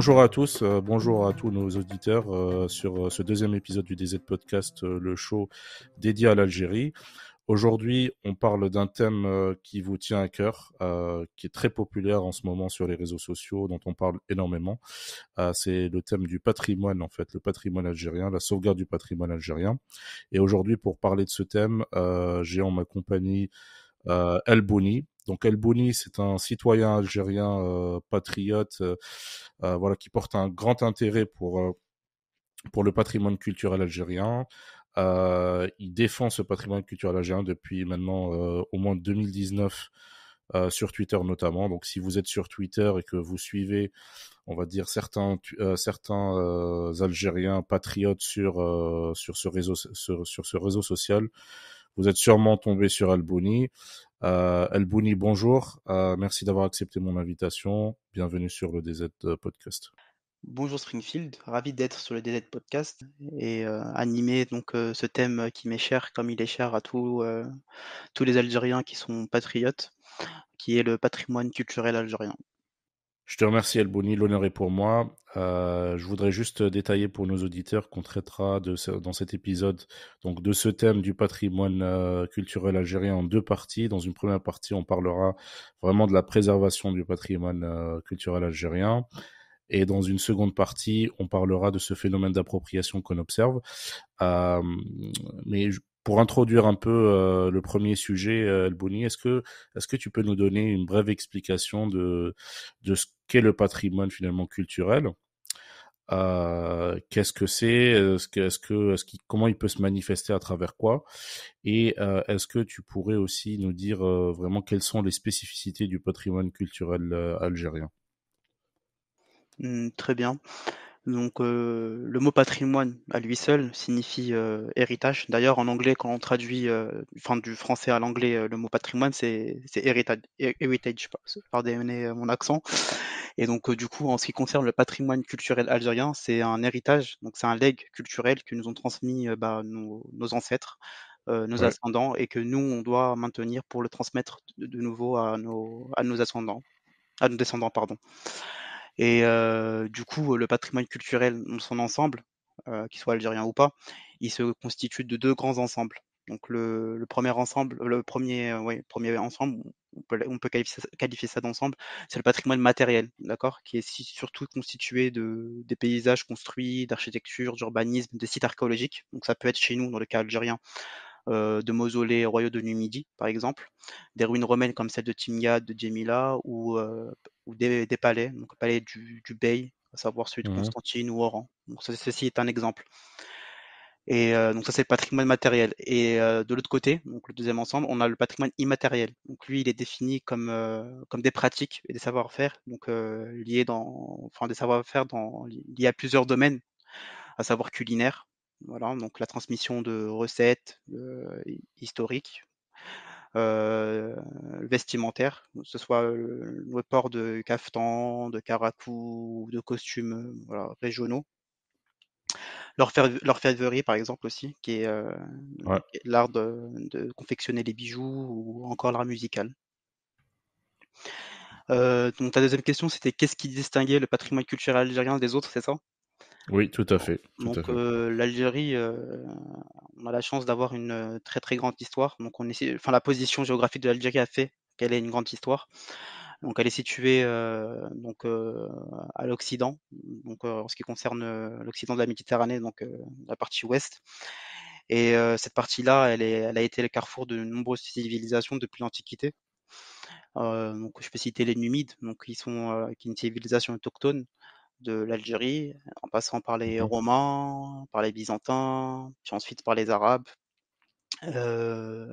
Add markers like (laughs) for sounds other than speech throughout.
Bonjour à tous, euh, bonjour à tous nos auditeurs euh, sur euh, ce deuxième épisode du DZ Podcast, le show dédié à l'Algérie. Aujourd'hui, on parle d'un thème qui vous tient à cœur, qui est très populaire en ce moment sur les réseaux sociaux, dont on parle énormément. C'est le thème du patrimoine, en fait, le patrimoine algérien, la sauvegarde du patrimoine algérien. Et aujourd'hui, pour parler de ce thème, j'ai en ma compagnie El Bouni, donc El c'est un citoyen algérien euh, patriote, euh, euh, voilà, qui porte un grand intérêt pour pour le patrimoine culturel algérien. il défend ce patrimoine culturel algérien depuis maintenant au moins 2019 sur Twitter notamment. Donc si vous êtes sur Twitter et que vous suivez, on va dire certains certains Algériens patriotes sur sur ce réseau sur ce réseau social, vous êtes sûrement tombé sur Alboni. Euh, El Bouni, bonjour. Euh, merci d'avoir accepté mon invitation. Bienvenue sur le DZ euh, Podcast. Bonjour Springfield, ravi d'être sur le DZ Podcast et animer donc ce thème qui m'est cher comme il est cher à tous les Algériens qui sont patriotes, qui est le patrimoine culturel algérien. Je te remercie, Alboni. L'honneur est pour moi. Euh, je voudrais juste détailler pour nos auditeurs qu'on traitera de dans cet épisode donc de ce thème du patrimoine euh, culturel algérien en deux parties. Dans une première partie, on parlera vraiment de la préservation du patrimoine euh, culturel algérien. Et dans une seconde partie, on parlera de ce phénomène d'appropriation qu'on observe. mais pour introduire un peu euh, le premier sujet, euh, Elbouni, est-ce que, est-ce que tu peux nous donner une brève explication de, de ce qu'est le patrimoine finalement culturel euh, Qu'est-ce que c'est ce ce que, comment il peut se manifester à travers quoi Et est-ce que tu pourrais aussi nous dire vraiment quelles sont les spécificités du patrimoine culturel algérien mmh, Très bien. Donc euh, le mot patrimoine à lui seul signifie euh, héritage. D'ailleurs en anglais quand on traduit euh, du français à l'anglais le mot patrimoine c'est héritage, heritage pardonnez mon accent. Et donc du coup en ce qui concerne le patrimoine culturel algérien c'est un héritage donc c'est un leg culturel que nous ont transmis bah, nos, ancêtres, nos ascendants et que nous on doit maintenir pour le transmettre de, nouveau à nos, à nos ascendants, à nos descendants pardon. Et euh, du coup, le patrimoine culturel dans son ensemble, euh, qu'il soit algérien ou pas, il se constitue de deux grands ensembles. Donc le, premier ensemble, le premier, euh, premier ensemble, on peut, qualifier, ça d'ensemble, c'est le patrimoine matériel, d'accord, qui est surtout constitué de des paysages construits, d'architecture, d'urbanisme, des sites archéologiques. Donc ça peut être chez nous dans le cas algérien euh, de mausolées royaux de Numidie, par exemple, des ruines romaines comme celle de Timia, de Djemila ou, euh, des, palais, donc le palais du, du Bey, à savoir celui de mmh. Constantine ou Oran. Donc ceci est un exemple. Et euh, donc ça c'est le patrimoine matériel. Et de l'autre côté, donc le deuxième ensemble, on a le patrimoine immatériel. Donc lui, il est défini comme comme des pratiques et des savoir-faire, donc liés dans, enfin des savoir-faire dans liés à plusieurs domaines, à savoir culinaire, voilà, donc la transmission de recettes euh, historiques, euh, vestimentaire, que ce soit le, port de kaftan, de karakou, de costumes voilà, régionaux. L'orfèvrerie, par exemple, aussi, qui est l'art de, confectionner les bijoux ou encore l'art musical. Euh, ta deuxième question, c'était qu'est-ce qui distinguait le patrimoine culturel algérien des autres, c'est ça oui, tout à fait. donc euh, l'Algérie, euh, on a la chance d'avoir une euh, très très grande histoire. Donc on enfin la position géographique de l'Algérie a fait qu'elle ait une grande histoire. Donc elle est située donc à l'occident, donc en ce qui concerne l'occident de la Méditerranée, donc la partie ouest. Et cette partie-là, elle, a été le carrefour de nombreuses civilisations depuis l'Antiquité. donc je peux citer les Numides, donc ils sont une civilisation autochtone de l'Algérie, en passant par les mmh Romains, par les Byzantins, puis ensuite par les Arabes euh,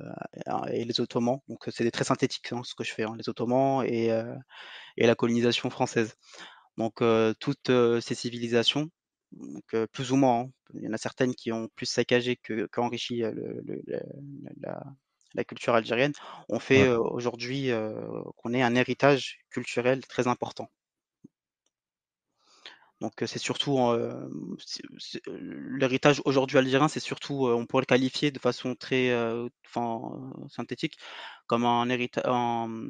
et les Ottomans. Donc c'est très synthétique hein, ce que je fais, hein, les Ottomans euh, et, la colonisation française. Donc euh, toutes euh, ces civilisations, plus ou moins, hein, il y en a certaines qui ont plus saccagé qu'enrichi la, culture algérienne, on fait aujourd'hui qu'on ait un héritage culturel très important. Donc euh, c'est surtout euh, euh, l'héritage aujourd'hui algérien, c'est surtout, on pourrait le qualifier de façon très synthétique comme un, héritage un,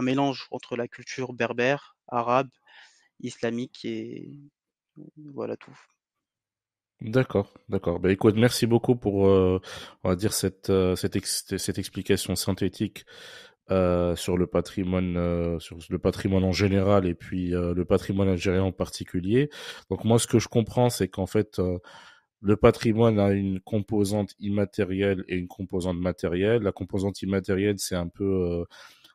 mélange entre la culture berbère, arabe, islamique et voilà tout. D'accord, d'accord. Bah, écoute, merci beaucoup pour, on va dire cette cette, cette explication synthétique euh, sur le patrimoine euh, sur le patrimoine en général et puis euh, le patrimoine algérien en particulier. Donc moi ce que je comprends c'est qu'en fait le patrimoine a une composante immatérielle et une composante matérielle. La composante immatérielle c'est un peu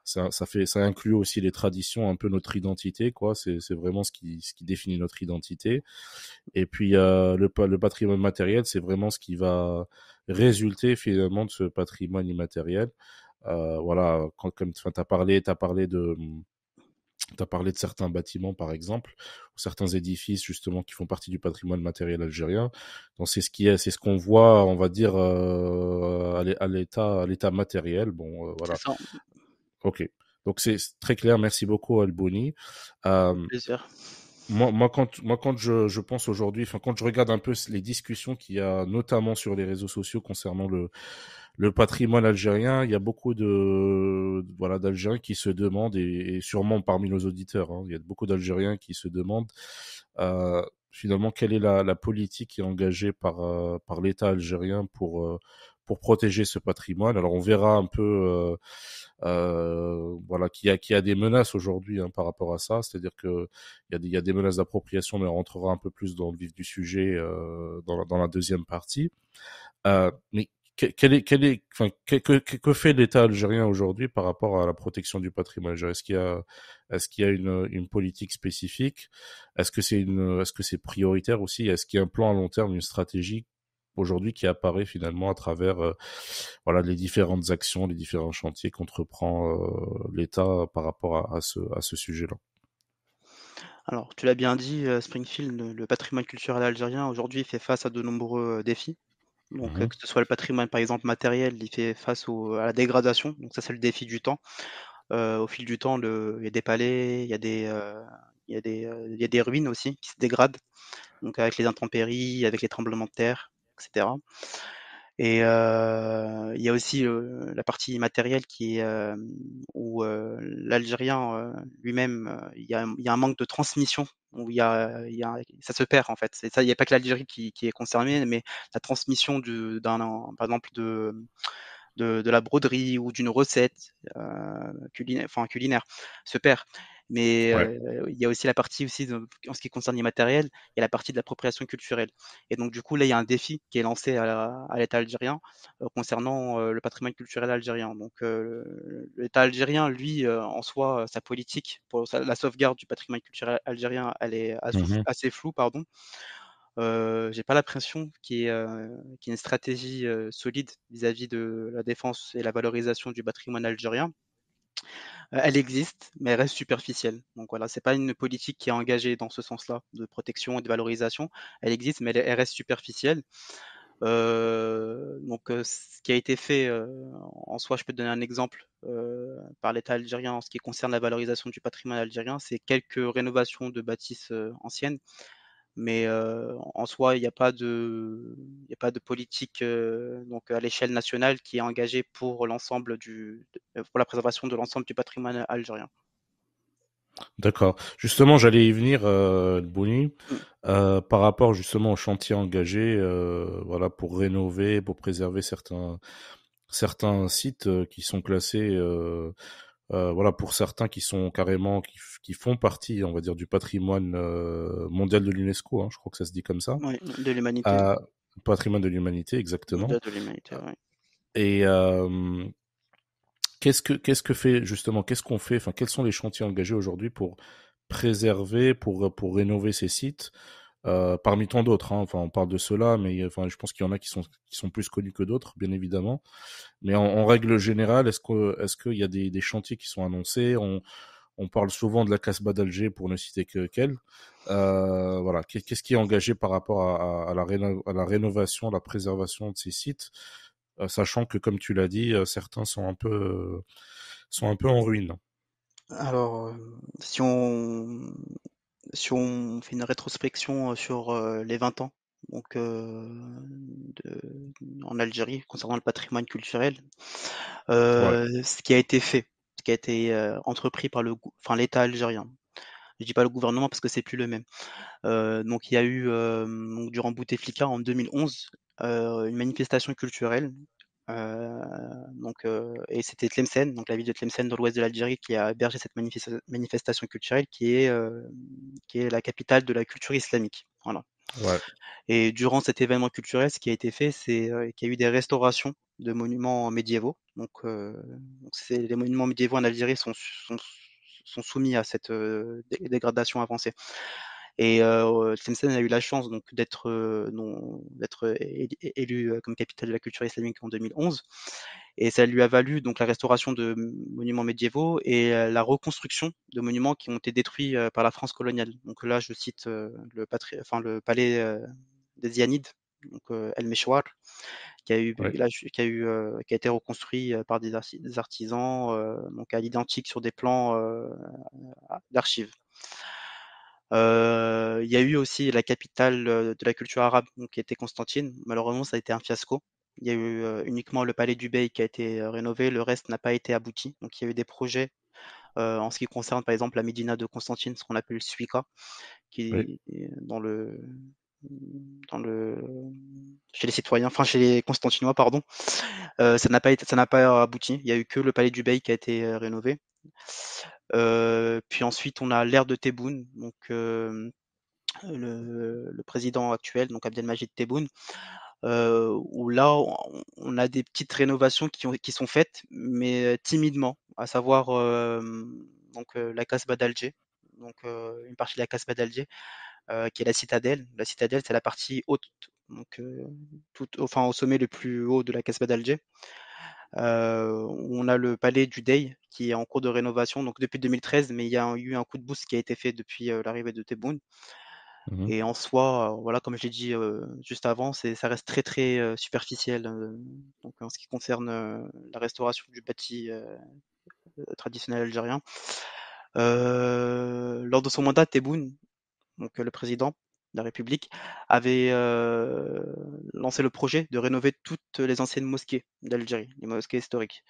ça, fait ça inclut aussi les traditions un peu notre identité quoi c'est vraiment ce qui ce qui définit notre identité et puis le patrimoine matériel c'est vraiment ce qui va résulter finalement de ce patrimoine immatériel euh, voilà, quand, comme tu as parlé, as parlé de mmh, parlé de certains bâtiments, par exemple, ou certains édifices, justement, qui font partie du patrimoine matériel algérien. Donc, c'est ce qui est, c'est ce qu'on voit, on va dire, euh, à l'état, matériel. Bon, euh, voilà. Ok. Donc, c'est très clair. Merci beaucoup, Alboni. plaisir. Moi, quand, moi, quand je, pense aujourd'hui, quand je regarde un peu les discussions qu'il y a, notamment sur les réseaux sociaux concernant le, le patrimoine algérien, il y a beaucoup de voilà d'Algériens qui se demandent et, sûrement parmi nos auditeurs, hein, il y a beaucoup d'Algériens qui se demandent euh, finalement quelle est la, politique est engagée par euh, par l'État algérien pour euh, pour protéger ce patrimoine. Alors on verra un peu voilà qu'il y a qu'il a des menaces aujourd'hui hein, par rapport à ça, c'est-à-dire que il y a des, menaces d'appropriation, mais on rentrera un peu plus dans le vif du sujet dans la, dans la deuxième partie. mais est, que, fait l'État algérien aujourd'hui par rapport à la protection du patrimoine Est-ce qu'il y a, est-ce qu'il y a une, une politique spécifique Est-ce que c'est une, est-ce que c'est prioritaire aussi Est-ce qu'il y a un plan à long terme, une stratégie aujourd'hui qui apparaît finalement à travers, euh, voilà, les différentes actions, les différents chantiers qu'entreprend euh, l'État par rapport à, à ce, à ce sujet-là alors, tu l'as bien dit, euh, Springfield, le patrimoine culturel algérien aujourd'hui fait face à de nombreux défis. Donc, mmh que ce soit le patrimoine, par exemple, matériel, il fait face à la dégradation. Donc, ça, c'est le défi du temps. au fil du temps, il y a des palais, il y a des, il y a des ruines aussi qui se dégradent. Donc, avec les intempéries, avec les tremblements de terre, etc. Et euh, il y a aussi euh, la partie matérielle qui euh, où l'Algérien lui-même, il y, a un manque de transmission où il y, a, ça se perd en fait. C'est ça, il n'y a pas que l'Algérie qui, est concernée, mais la transmission d'un, par exemple, de, de, de la broderie ou d'une recette culinaire, enfin, culinaire se perd mais il y a aussi la partie aussi en ce qui concerne l'immatériel, il y a la partie de l'appropriation culturelle. Et donc du coup là, il y a un défi qui est lancé à, l'État algérien concernant le patrimoine culturel algérien. Donc l'État algérien, lui, en soi, sa politique pour la sauvegarde du patrimoine culturel algérien, elle est assez, mmh floue, pardon. j'ai pas l'impression qu'il y, ait une stratégie solide vis à -vis de la défense et la valorisation du patrimoine algérien. Euh, elle existe, mais elle reste superficielle. Donc voilà, c'est pas une politique qui est engagée dans ce sens-là de protection et de valorisation. Elle existe, mais elle, reste superficielle. Euh, donc, euh, ce qui a été fait en soi, je peux donner un exemple par l'État algérien en ce qui concerne la valorisation du patrimoine algérien, c'est quelques rénovations de bâtisses anciennes mais en soi, il n'y a pas de, politique donc à l'échelle nationale qui est engagée pour l'ensemble du, pour la préservation de l'ensemble du patrimoine algérien. D'accord. Justement, j'allais y venir, euh, par rapport justement aux chantiers engagés, voilà, pour rénover, pour préserver certains certains sites qui sont classés euh, voilà, pour certains qui sont carrément, qui, font partie, on va dire, du patrimoine euh, mondial de l'UNESCO, hein, je crois que ça se dit comme ça. Oui, de l'humanité. Euh, patrimoine de l'humanité, exactement. De l'humanité, Et qu'est-ce que qu'est-ce que fait justement, qu'est-ce qu'on fait, enfin, quels sont les chantiers engagés aujourd'hui pour préserver, pour rénover ces sites, euh, parmi tant d'autres. Hein. Enfin, on parle de cela mais euh, enfin, je pense qu'il y en a qui sont, qui sont plus connus que d'autres, bien évidemment. Mais en, règle générale, est-ce que est qu'il y a des, chantiers qui sont annoncés on, on, parle souvent de la Casbah d'Alger, pour ne citer que qu'elle. Euh, voilà. Qu'est-ce qui est engagé par rapport à, la la rénovation, à la préservation de ces sites sachant que, comme tu l'as dit, certains sont un peu, sont un peu en ruine. Alors, si on, si on fait une rétrospection sur les 20 ans donc en Algérie concernant le patrimoine culturel, ce qui a été fait, ce qui a été entrepris par le, enfin l'État algérien. Je ne dis pas le gouvernement parce que c'est plus le même. donc il y a eu durant Bouteflika en 2011 une manifestation culturelle euh, donc, euh, et c'était Tlemcen, donc la ville de Tlemcen dans l'ouest de l'Algérie, qui a hébergé cette manifestation culturelle, euh, qui est, la capitale de la culture islamique. Voilà. Et durant cet événement culturel, ce qui a été fait, c'est qu'il y a eu des restaurations de monuments médiévaux. Donc, les monuments médiévaux en Algérie sont, soumis à cette dégradation avancée. Et euh, a eu la chance donc d'être élu comme capitale de la culture islamique en 2011. Et ça lui a valu donc la restauration de monuments médiévaux et la reconstruction de monuments qui ont été détruits par la France coloniale. Donc là, je cite le, enfin, le palais des Zianides, donc El Meshwar, qui a eu, qui a eu, qui a été reconstruit par des, artisans, donc à l'identique sur des plans d'archives. Euh, il y a eu aussi la capitale euh, de la culture arabe qui était Constantine. Malheureusement, ça a été un fiasco. Il y a eu euh, uniquement le palais du Bey qui a été rénové, le reste n'a pas été abouti. Donc il y a eu des projets en ce qui concerne par exemple la Médina de Constantine, ce qu'on appelle Suika, qui est dans le dans le chez les citoyens, enfin chez les Constantinois, pardon. ça n'a pas été, ça n'a pas abouti. Il y a eu que le palais du Bey qui a été rénové. Euh, puis ensuite, on a l'ère de Tebboune, donc euh, le, président actuel, donc Abdelmajid Tebboune, euh, où là on a des petites rénovations qui, sont faites, mais timidement, à savoir donc la Casbah d'Alger, donc une partie de la Casbah d'Alger, qui est la citadelle. La citadelle, c'est la partie haute, donc enfin au sommet le plus haut de la Casbah d'Alger on a le palais du Dey qui est en cours de rénovation donc depuis 2013, mais il y a eu un coup de boost qui a été fait depuis l'arrivée de Tebboune. Mmh Et en soi, voilà, comme je l'ai dit juste avant, c'est ça reste très très superficiel. donc en ce qui concerne la restauration du bâti euh, traditionnel algérien. lors de son mandat, Tebboune, donc le président, la République, avait euh, lancé le projet de rénover toutes les anciennes mosquées d'Algérie, les mosquées historiques.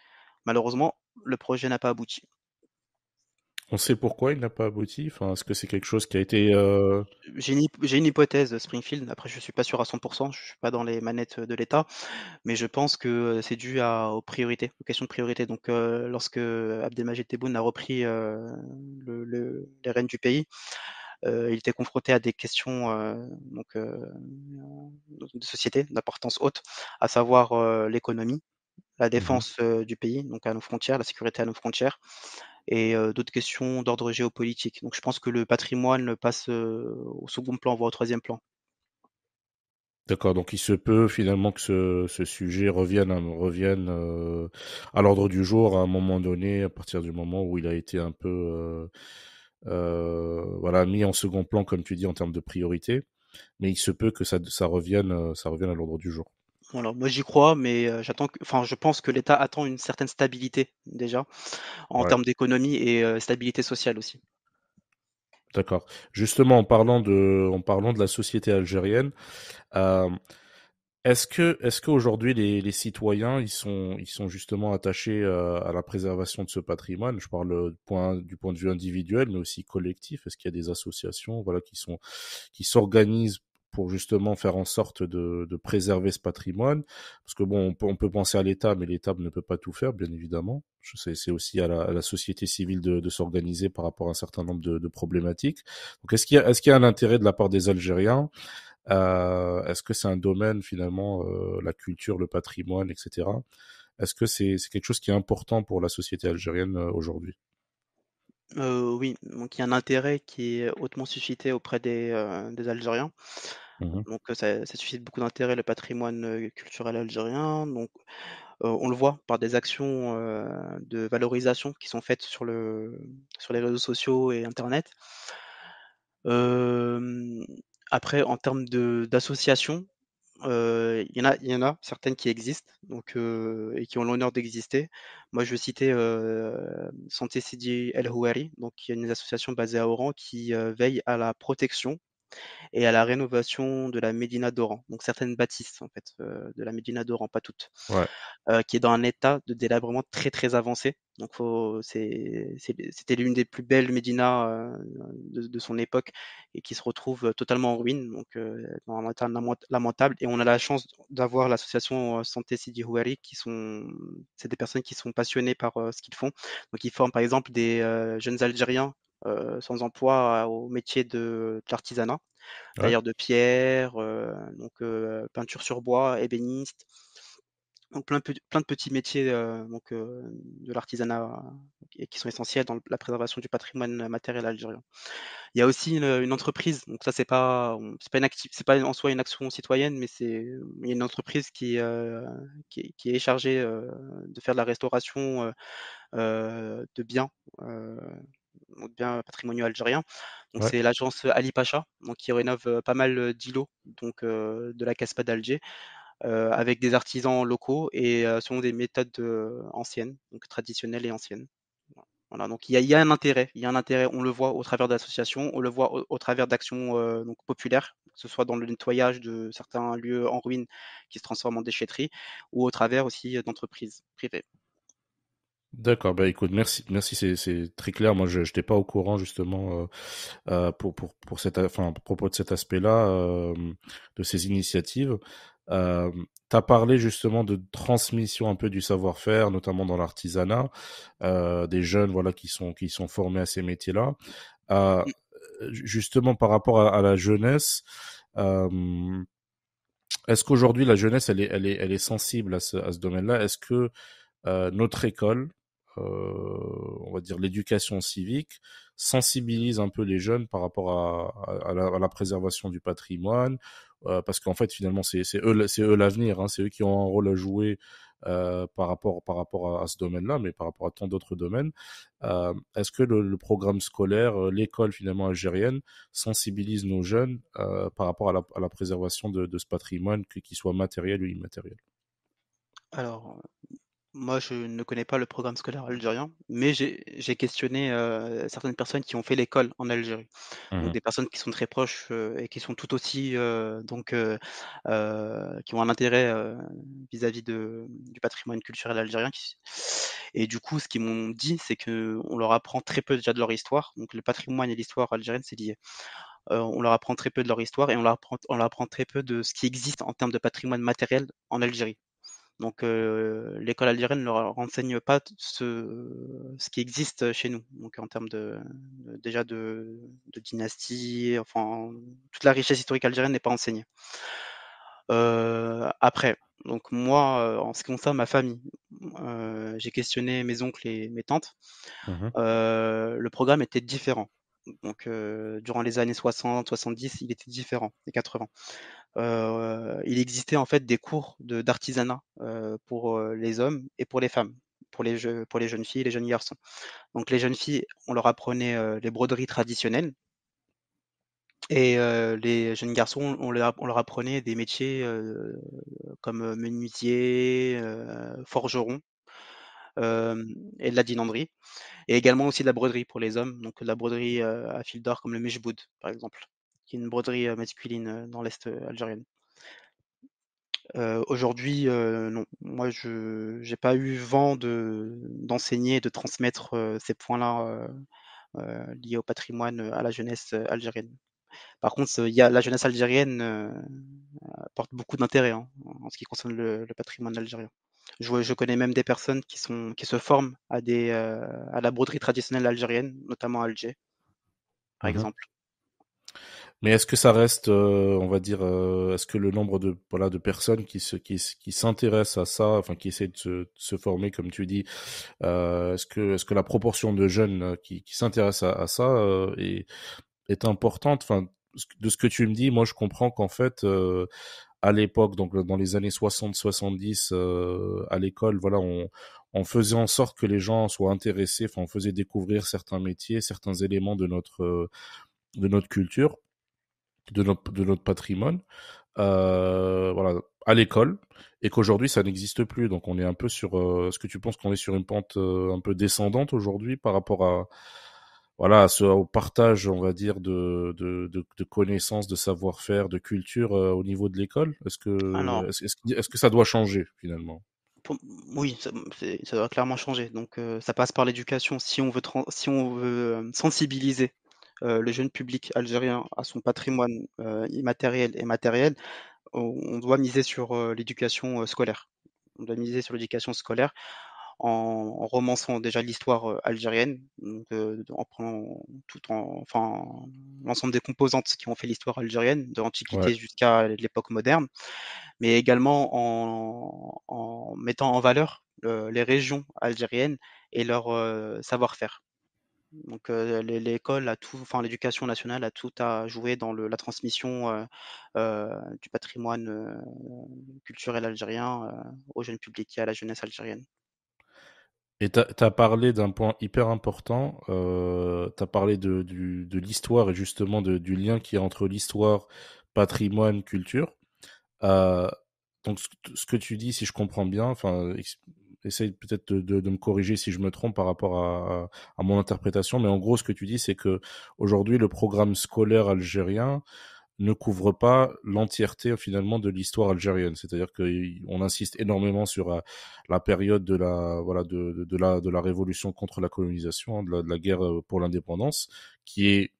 Malheureusement, le projet n'a pas abouti. On sait pourquoi il n'a pas abouti Est-ce que c'est quelque chose qui a été... Euh, j'ai une, une, hypothèse, Springfield. Après, je ne suis pas sûr à 100%, je ne suis pas dans les manettes de l'État, mais je pense que euh, c'est dû aux priorités, aux questions de priorité. Donc, lorsque Abdelmajid Tebboune a repris les rênes du pays, euh, il était confronté à des questions euh, donc, euh, de société d'importance haute, à savoir l'économie, la mmh défense du pays, donc à nos frontières, la sécurité à nos frontières, et d'autres questions d'ordre géopolitique. Donc je pense que le patrimoine passe au second plan, voire au troisième plan. D'accord, donc il se peut finalement que ce, sujet revienne, revienne à l'ordre du jour à un moment donné, à partir du moment où il a été un peu euh, voilà, mis en second plan, comme tu dis, en termes de priorité. Mais il se peut que ça, revienne, euh, ça revienne à l'ordre du jour. moi j'y crois, mais euh, j'attends, enfin je pense que l'État attend une certaine stabilité déjà en termes d'économie et stabilité sociale aussi. D'accord. Justement, en parlant de, en parlant de la société algérienne, est-ce que, est-ce qu'aujourd'hui les, les, citoyens ils sont, ils sont justement attachés euh, à la préservation de ce patrimoine Je parle du euh, point, du point de vue individuel, mais aussi collectif. Est-ce qu'il y a des associations, voilà, qui sont, qui s'organisent pour justement faire en sorte de, préserver ce patrimoine Parce que bon, on peut, penser à l'État, mais l'État ne peut pas tout faire, bien évidemment. je C'est aussi à la, société civile de, s'organiser par rapport à un certain nombre de, de problématiques. Donc, est-ce qu'il est-ce qu'il y a un intérêt de la part des Algériens euh, est-ce que c'est un domaine finalement, euh, la culture, le patrimoine, etc. Est-ce que c'est quelque chose qui est important pour la société algérienne euh, aujourd'hui oui, donc il y a un intérêt qui est hautement suscité auprès des, Algériens. Mmh donc ça, suscite beaucoup d'intérêt le patrimoine culturel algérien. Donc on le voit par des actions de valorisation qui sont faites sur, le, sur les réseaux sociaux et Internet. Après, en termes d'associations, il y, en a, y en a certaines qui existent et qui ont l'honneur d'exister. Moi, je vais citer Santé Sidi El Houari, donc, il y a une association basée à Oran qui veille à la protection et à la rénovation de la Médina d'Oran, donc certaines bâtisses en fait euh, de la Médina d'Oran, pas toutes, euh, qui est dans un état de délabrement très très avancé. Donc c'était l'une des plus belles Médinas euh, de, son époque et qui se retrouve totalement en ruine, donc dans un état lamentable. Et on a la chance d'avoir l'association Santé Sidi Houari, qui sont c'est des personnes qui sont passionnées par ce qu'ils font. Donc ils forment par exemple des jeunes Algériens euh, sans emploi au métier de, l'artisanat, d'ailleurs de pierre, euh, donc euh, peinture sur bois, ébéniste, donc plein, de petits métiers donc, de l'artisanat qui sont essentiels dans la préservation du patrimoine matériel algérien. Il y a aussi une, entreprise, donc ça c'est pas pas en soi une action citoyenne, mais c'est une entreprise qui qui, est chargée de faire de la restauration de biens ou de biens patrimoniaux algériens. c'est l'agence euh, Ali Pacha, donc qui rénove euh, pas mal euh, d'îlots, donc de la Caspa d'Alger. avec des artisans locaux et selon des méthodes anciennes, donc traditionnelles et anciennes. donc il y, a un intérêt, il y a un intérêt, on le voit au travers d'associations, on le voit au, travers d'actions donc populaires, que ce soit dans le nettoyage de certains lieux en ruines qui se transforment en déchetterie, ou au travers aussi d'entreprises privées. D'accord, bah écoute, merci, merci, c'est très clair. Moi, je n'étais pas au courant justement euh, euh, pour, pour, pour cette, enfin, à propos de cet aspect-là, euh, de ces initiatives. tu as parlé justement de transmission un peu du savoir-faire, notamment dans l'artisanat, des jeunes voilà qui sont qui sont formés à ces métiers-là. justement, par rapport à, la jeunesse. est-ce qu'aujourd'hui la jeunesse elle est, elle est, elle est sensible à ce, à ce domaine-là Est-ce que notre école, euh, on va dire l'éducation civique, sensibilise un peu les jeunes par rapport à, la, préservation du patrimoine, euh, parce qu'en fait finalement c'est eux l'avenir, hein. c'est eux qui ont un rôle à jouer euh, par rapport par rapport à, ce domaine-là, mais par rapport à tant d'autres domaines. Est-ce que le, programme scolaire, l'école finalement algérienne sensibilise nos jeunes par rapport à la, préservation de, de, ce patrimoine, qu'il soit matériel ou immatériel Alors, moi, je ne connais pas le programme scolaire algérien, mais j'ai questionné euh, certaines personnes qui ont fait l'école en Algérie. Donc mmh des personnes qui sont très proches euh, et qui sont tout aussi euh, donc qui ont un intérêt vis-à-vis de du patrimoine culturel algérien. Et du coup, ce qu'ils m'ont dit, c'est que on leur apprend très peu déjà de leur histoire. Donc le patrimoine et l'histoire algérienne, c'est lié. on leur apprend très peu de leur histoire et on leur apprend, on leur apprend très peu de ce qui existe en termes de patrimoine matériel en Algérie. Donc l'école algérienne ne leur renseigne pas ce, ce qui existe chez nous, donc en termes de, déjà de, dynastie, enfin toute la richesse historique algérienne n'est pas enseignée. après, donc moi, en ce qui concerne ma famille, j'ai questionné mes oncles et mes tantes. Mmh le programme était différent. Donc, euh, durant les années 60, 70, il était différent des 80. Euh, il existait en fait des cours d'artisanat euh, pour euh, les hommes et pour les femmes, pour les, jeunes filles et les jeunes garçons. Donc, les jeunes filles, on leur apprenait les broderies traditionnelles et les jeunes garçons, on leur, on leur apprenait des métiers comme menuisier, forgeron et de la dinanderie. Et également aussi de la broderie pour les hommes, donc de la broderie à fil d'or comme le meshboud par exemple, qui est une broderie masculine dans l'Est algérien Aujourd'hui, non, moi je n'ai pas eu vent d'enseigner de, et de transmettre ces points-là liés au patrimoine à la jeunesse algérienne. Par contre, y a, la jeunesse algérienne porte beaucoup d'intérêt hein, en ce qui concerne le patrimoine algérien. Je, connais même des personnes qui, sont, qui se forment à, des, euh, à la broderie traditionnelle algérienne, notamment à Alger, par mmh exemple. Mais est-ce que ça reste, euh, on va dire, euh, est-ce que le nombre de voilà de personnes qui qui, s'intéressent à ça, enfin qui essayent de se, former, comme tu dis, est-ce que est-ce que la proportion de jeunes qui, s'intéressent à, ça est est importante, enfin de ce que tu me dis, moi je comprends qu'en fait à l'époque, donc dans les années 60-70, euh, à l'école, voilà, on, on, faisait en sorte que les gens soient intéressés, enfin, on faisait découvrir certains métiers, certains éléments de notre, euh, de notre culture, de notre, de notre patrimoine, euh, voilà, à l'école, et qu'aujourd'hui, ça n'existe plus. Donc, on est un peu sur, euh, est-ce que tu penses qu'on est sur une pente un peu descendante aujourd'hui par rapport à, voilà, ce, au partage, on va dire, de, connaissances, de savoir-faire, de culture euh, au niveau de l'école Est-ce que, est-ce, que ça doit changer finalement Oui, ça, doit clairement changer. Donc, euh, ça passe par l'éducation. Si on veut, si on veut euh, sensibiliser le jeune public algérien à son patrimoine immatériel et matériel, on doit miser sur l'éducation scolaire. On doit miser sur l'éducation scolaire en, romançant déjà l'histoire algérienne, en prenant tout enfin, l'ensemble des composantes qui ont fait l'histoire algérienne, de l'Antiquité jusqu'à l'époque moderne, mais également en, mettant en valeur les régions algériennes et leur savoir-faire. Donc l'école a tout, enfin l'éducation nationale a tout à jouer dans la transmission du patrimoine culturel algérien au jeune public et à la jeunesse algérienne. Et tu as, parlé d'un point hyper important, euh, tu as parlé de, l'histoire et justement du lien qui est entre l'histoire, patrimoine, culture. Euh, donc ce, que tu dis, si je comprends bien, enfin, essaye peut-être de, me corriger si je me trompe par rapport à, mon interprétation, mais en gros ce que tu dis, c'est que aujourd'hui le programme scolaire algérien, ne couvre pas l'entièreté finalement de l'histoire algérienne. C'est-à-dire qu'on insiste énormément sur euh, la période de la voilà de, de, la de la révolution contre la colonisation, hein, de, la, guerre euh, pour l'indépendance, qui est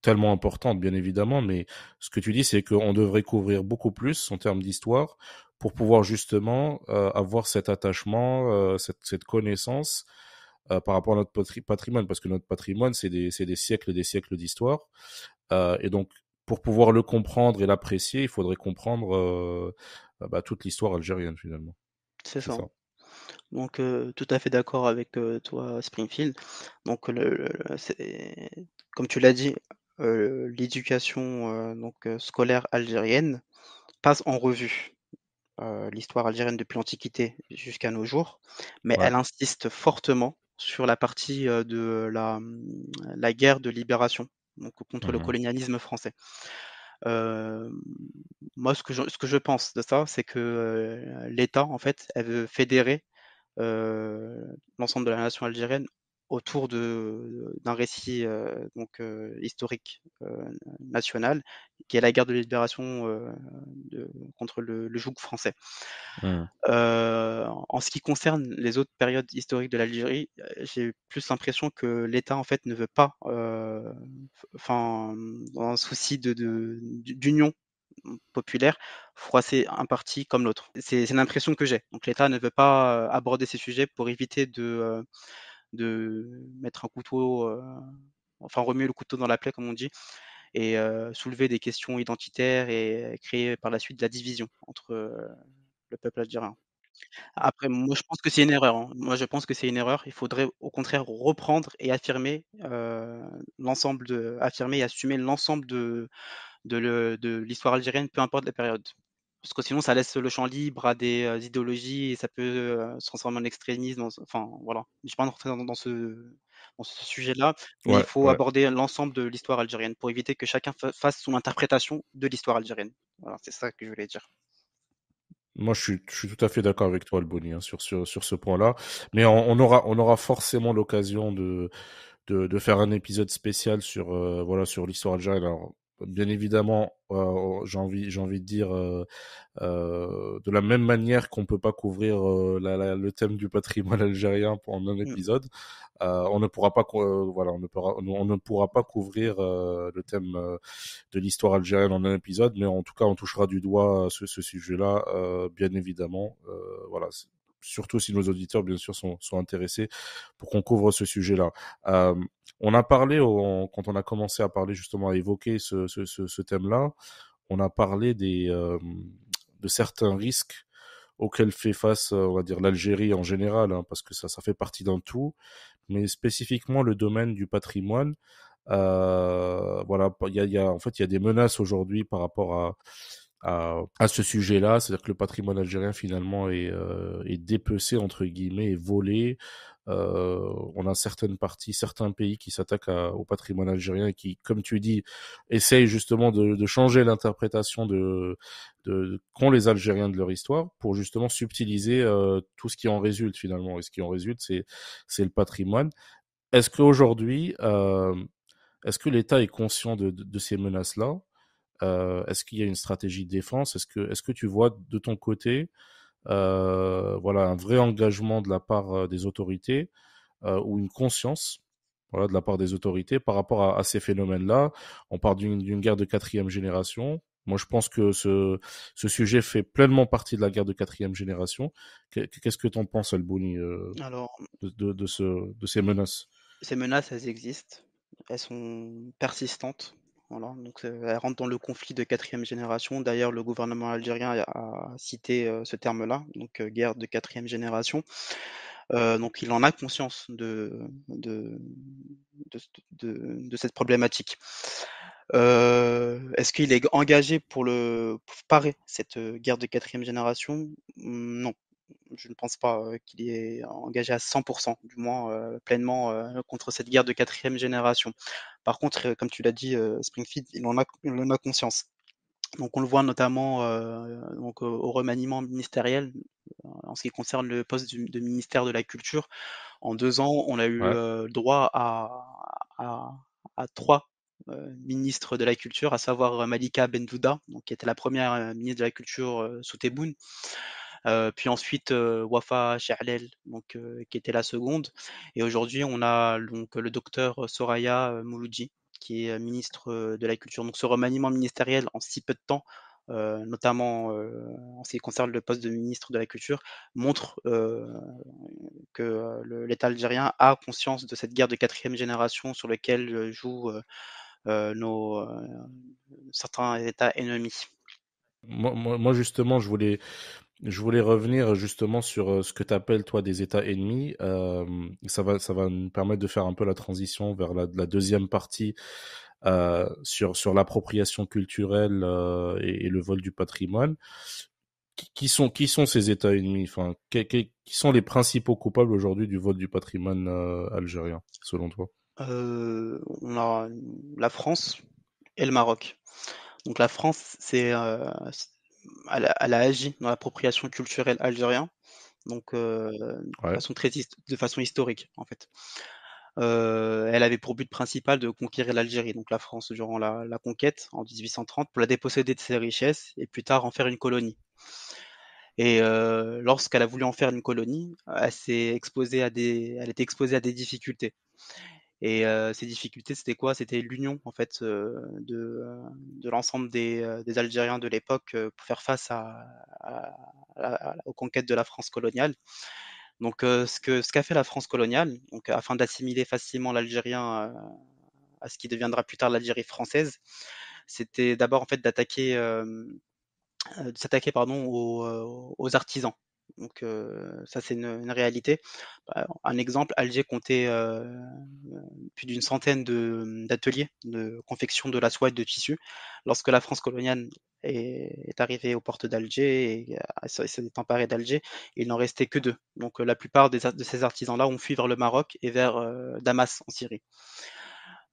tellement importante bien évidemment. Mais ce que tu dis, c'est qu'on devrait couvrir beaucoup plus en termes d'histoire pour pouvoir justement euh, avoir cet attachement, cette, connaissance par rapport à notre patrimoine, parce que notre patrimoine, c'est des, des siècles et des siècles d'histoire. et donc, pour pouvoir le comprendre et l'apprécier, il faudrait comprendre euh, bah, toute l'histoire algérienne finalement. C'est ça. Donc euh, tout à fait d'accord avec euh, toi, Springfield. Donc comme tu l'as dit, l'éducation donc scolaire algérienne passe en revue l'histoire algérienne depuis l'Antiquité jusqu'à nos jours, mais elle insiste fortement sur la partie de la guerre de libération contre le mmh colonialisme français. moi, ce que, je, pense de ça, c'est que l'État, en fait, elle veut fédérer l'ensemble de la nation algérienne autour de d'un récit euh, donc euh, historique euh, national qui est la guerre de libération de, contre le, joug français. Hein. en ce qui concerne les autres périodes historiques de l'Algérie, j'ai plus l'impression que l'État en fait ne veut pas, enfin dans un souci de, d'union populaire, froisser un parti comme l'autre. C'est, l'impression que j'ai. Donc l'État ne veut pas aborder ces sujets pour éviter de de mettre un couteau, euh, enfin remuer le couteau dans la plaie, comme on dit, et euh, soulever des questions identitaires et créer par la suite de la division entre euh, le peuple algérien. Après, moi, je pense que c'est une erreur. Hein. Moi, je pense que c'est une erreur. Il faudrait au contraire reprendre et affirmer l'ensemble de, affirmer et assumer l'ensemble de, de l'histoire algérienne, peu importe la période parce que sinon ça laisse le champ libre à des euh, idéologies et ça peut euh, se transformer en extrémisme. Enfin voilà, je ne vais pas rentrer dans, ce, sujet-là, mais il faut aborder l'ensemble de l'histoire algérienne pour éviter que chacun fasse son interprétation de l'histoire algérienne. Voilà, c'est ça que je voulais dire. Moi, je suis, tout à fait d'accord avec toi, Alboni, hein, sur, ce point-là. Mais on, aura, on aura forcément l'occasion de, de, faire un épisode spécial sur euh, sur l'histoire algérienne bien évidemment, euh, oh, j'ai envie, j'ai envie de dire, euh, euh, de la même manière qu'on peut pas couvrir euh, la, le thème du patrimoine (laughs) algérien en un mmh. épisode, on ne pourra pas, voilà, on ne pourra, on ne pourra pas couvrir le thème de l'histoire algérienne en un épisode, mais en tout cas, on touchera du doigt ce, ce sujet-là, bien évidemment. voilà, surtout si nos auditeurs, bien sûr, sont, intéressés pour qu'on couvre ce sujet-là. Euh, on a parlé, quand on a commencé à parler justement, à évoquer ce, ce, ce, thème-là, on a parlé des, euh, de certains risques auxquels fait face, euh, on va dire, l'Algérie en général, hein, parce que ça, ça fait partie d'un tout, mais spécifiquement le domaine du patrimoine. voilà, il y y a, en fait, il y a des menaces aujourd'hui par rapport à à, à ce sujet-là, c'est-à-dire que le patrimoine algérien finalement est, euh, est dépecé entre guillemets, est volé. Euh, on a certaines parties, certains pays qui s'attaquent au patrimoine algérien et qui, comme tu dis, essayent justement de, de changer l'interprétation de, de, de qu'ont les Algériens de leur histoire pour justement subtiliser euh, tout ce qui en résulte finalement. Et ce qui en résulte, c'est le patrimoine. Est-ce qu'aujourd'hui, euh, est-ce que l'État est conscient de, de ces menaces-là euh, est-ce qu'il y a une stratégie de défense Est-ce que, est que tu vois de ton côté euh, voilà, un vrai engagement de la part euh, des autorités ou une conscience de la part des autorités par rapport à, ces phénomènes-là. On parle d'une guerre de quatrième génération. Moi, je pense que ce, sujet fait pleinement partie de la guerre de quatrième génération. Qu'est-ce que tu en penses, Albouni, de, de, ces menaces Ces menaces, elles existent. Elles sont persistantes donc euh, elle rentre dans le conflit de quatrième génération. D'ailleurs, le gouvernement algérien a, cité euh, ce terme-là, donc euh, guerre de quatrième génération. donc, il en a conscience de, cette problématique. Est-ce qu'il est engagé pour le pour parer cette guerre de quatrième génération hmm, Non je ne pense pas euh, qu'il est engagé à 100%, du moins euh, pleinement euh, contre cette guerre de quatrième génération. Par contre, comme tu l'as dit, Springfield, il en a, a conscience. Donc on le voit notamment au remaniement ministériel en ce qui concerne le poste de ministère de la Culture. En deux ans, on a eu droit à, trois ministres de la Culture, à savoir Malika Bendouda, donc, qui était la première ministre de la Culture sous Tebboune puis ensuite Wafa Sherlel, donc qui était la seconde. Et aujourd'hui, on a donc le docteur Soraya Mouloudji, qui est ministre de la Culture. Donc ce remaniement ministériel en si peu de temps, notamment en ce qui concerne le poste de ministre de la Culture, montre que l'État algérien a conscience de cette guerre de quatrième génération sur laquelle jouent nos, certains États ennemis. Moi, moi, justement, je voulais je voulais revenir justement sur euh, ce que tu appelles, toi, des États ennemis. Euh, ça, va, ça va nous permettre de faire un peu la transition vers la, deuxième partie euh, sur, sur l'appropriation culturelle et, le vol du patrimoine. Qui, sont, qui sont ces États ennemis enfin, qui, sont les principaux coupables aujourd'hui du vol du patrimoine algérien, selon toi On a la France et le Maroc. Donc la France, c'est elle, a, agi dans l'appropriation culturelle algérienne, donc euh, de, façon historique en fait. Euh, elle avait pour but principal de conquérir l'Algérie, donc la France, durant la, conquête en 1830, pour la déposséder de ses richesses et plus tard en faire une colonie. Et euh, lorsqu'elle a voulu en faire une colonie, elle s'est à des, elle était exposée à des difficultés. Et euh, ces difficultés, c'était quoi C'était l'union en fait euh, de, euh, de l'ensemble des, euh, des, Algériens de l'époque pour faire face à, aux conquêtes de la France coloniale. Donc ce qu'a ce qu'a fait la France coloniale, donc, afin d'assimiler facilement l'Algérien à ce qui deviendra plus tard l'Algérie française, c'était d'abord en fait d'attaquer de s'attaquer pardon aux, aux artisans donc ça c'est une, réalité. Bah, un exemple, Alger comptait plus d'une centaine d'ateliers de, confection de la soie et de tissu. Lorsque la France coloniale est, arrivée aux portes d'Alger et, s'est emparée d'Alger, il n'en restait que deux. Donc la plupart de ces artisans-là ont fui vers le Maroc et vers Damas en Syrie.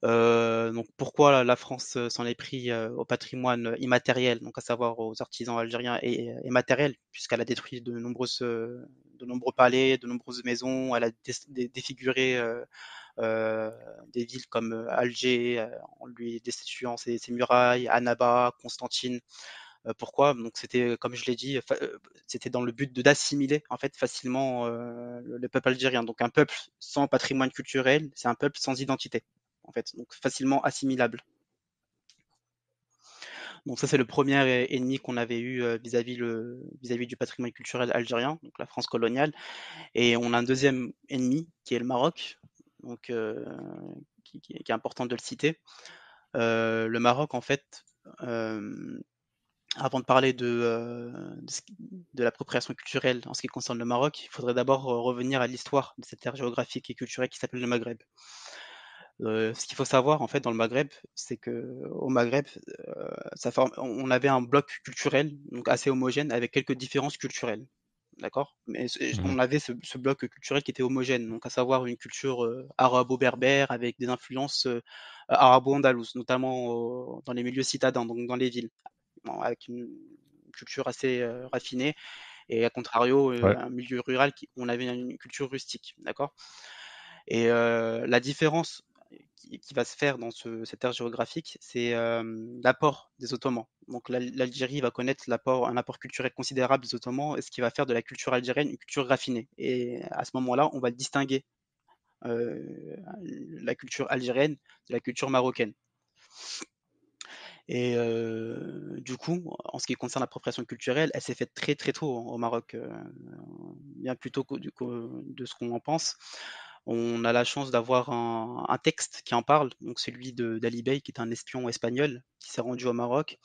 Euh, donc pourquoi la France euh, s'en est pris euh, au patrimoine euh, immatériel, donc à savoir aux artisans algériens et, matériels puisqu'elle a détruit de nombreuses, de nombreux palais, de nombreuses maisons, elle a défiguré euh, des villes comme Alger en lui destituant ses, murailles, Annaba, Constantine pourquoi Donc c'était, comme je l'ai dit, c'était dans le but de d'assimiler en fait facilement le, peuple algérien. Donc un peuple sans patrimoine culturel, c'est un peuple sans identité fait, donc facilement assimilable. Donc ça, c'est le premier ennemi qu'on avait eu euh, vis-à-vis, du patrimoine culturel algérien, donc la France coloniale. Et on a un deuxième ennemi qui est le Maroc, donc euh, qui, est important de le citer. Euh, le Maroc, en fait, avant de parler de, de, l'appropriation culturelle en ce qui concerne le Maroc, il faudrait d'abord revenir à l'histoire de cette terre géographique et culturelle qui s'appelle le Maghreb ce qu'il faut savoir en fait dans le Maghreb, c'est que au Maghreb, ça forme, on avait un bloc culturel donc assez homogène avec quelques différences culturelles, d'accord. Mais mmh on avait ce, ce, bloc culturel qui était homogène, donc à savoir une culture euh, arabo-berbère avec des influences arabo-andalouses, notamment dans les milieux citadins, donc dans les villes, avec une culture assez raffinée. Et à contrario, un milieu rural, qui, on avait une culture rustique, d'accord. Et la différence qui, va se faire dans cette géographique, c'est l'apport des Ottomans. Donc l'Algérie va connaître un apport culturel considérable des Ottomans, ce qui va faire de la culture algérienne une culture raffinée. Et à ce moment-là, on va distinguer la culture algérienne de la culture marocaine. Et du coup, en ce qui concerne l'appropriation culturelle, elle s'est faite très très tôt au Maroc, bien plus tôt que, de ce qu'on en pense on a la chance d'avoir un, texte qui en parle, donc celui d'Ali Bey, qui est un espion espagnol qui s'est rendu au Maroc,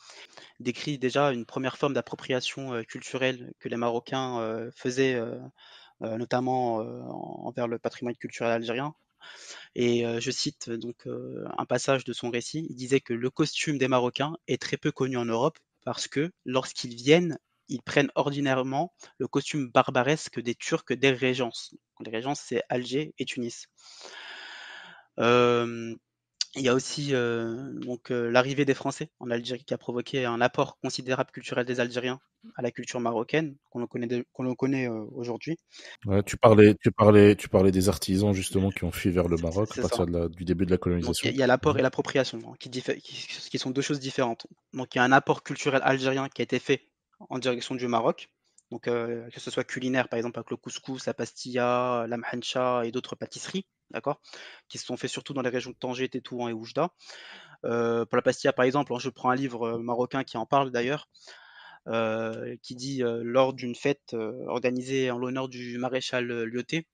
décrit déjà une première forme d'appropriation euh, culturelle que les Marocains euh, faisaient, euh, notamment envers le patrimoine culturel algérien. Et je cite donc un passage de son récit. Il disait que le costume des Marocains est très peu connu en Europe parce que lorsqu'ils viennent, ils prennent ordinairement le costume barbaresque des Turcs des Régences. Les Régences, c'est Alger et Tunis. il y a aussi donc l'arrivée des Français en Algérie qui a provoqué un apport considérable culturel des Algériens à la culture marocaine qu'on connaît, le connaît aujourd'hui. tu parlais, tu parlais, tu parlais des artisans justement mmh. qui ont fui vers le Maroc à partir du début de la colonisation. Il y a, l'apport mmh. et l'appropriation hein, qui, qui, sont deux choses différentes. Donc il y a un apport culturel algérien qui a été fait en direction du Maroc. Donc, euh, que ce soit culinaire, par exemple, avec le couscous, la pastilla, la mhancha et d'autres pâtisseries, d'accord Qui se sont faits surtout dans les régions de Tanger, Tétouan et Oujda. Euh, pour la pastilla, par exemple, hein, je prends un livre euh, marocain qui en parle d'ailleurs. Euh, qui dit euh, lors d'une fête euh, organisée en l'honneur du maréchal Lyoté,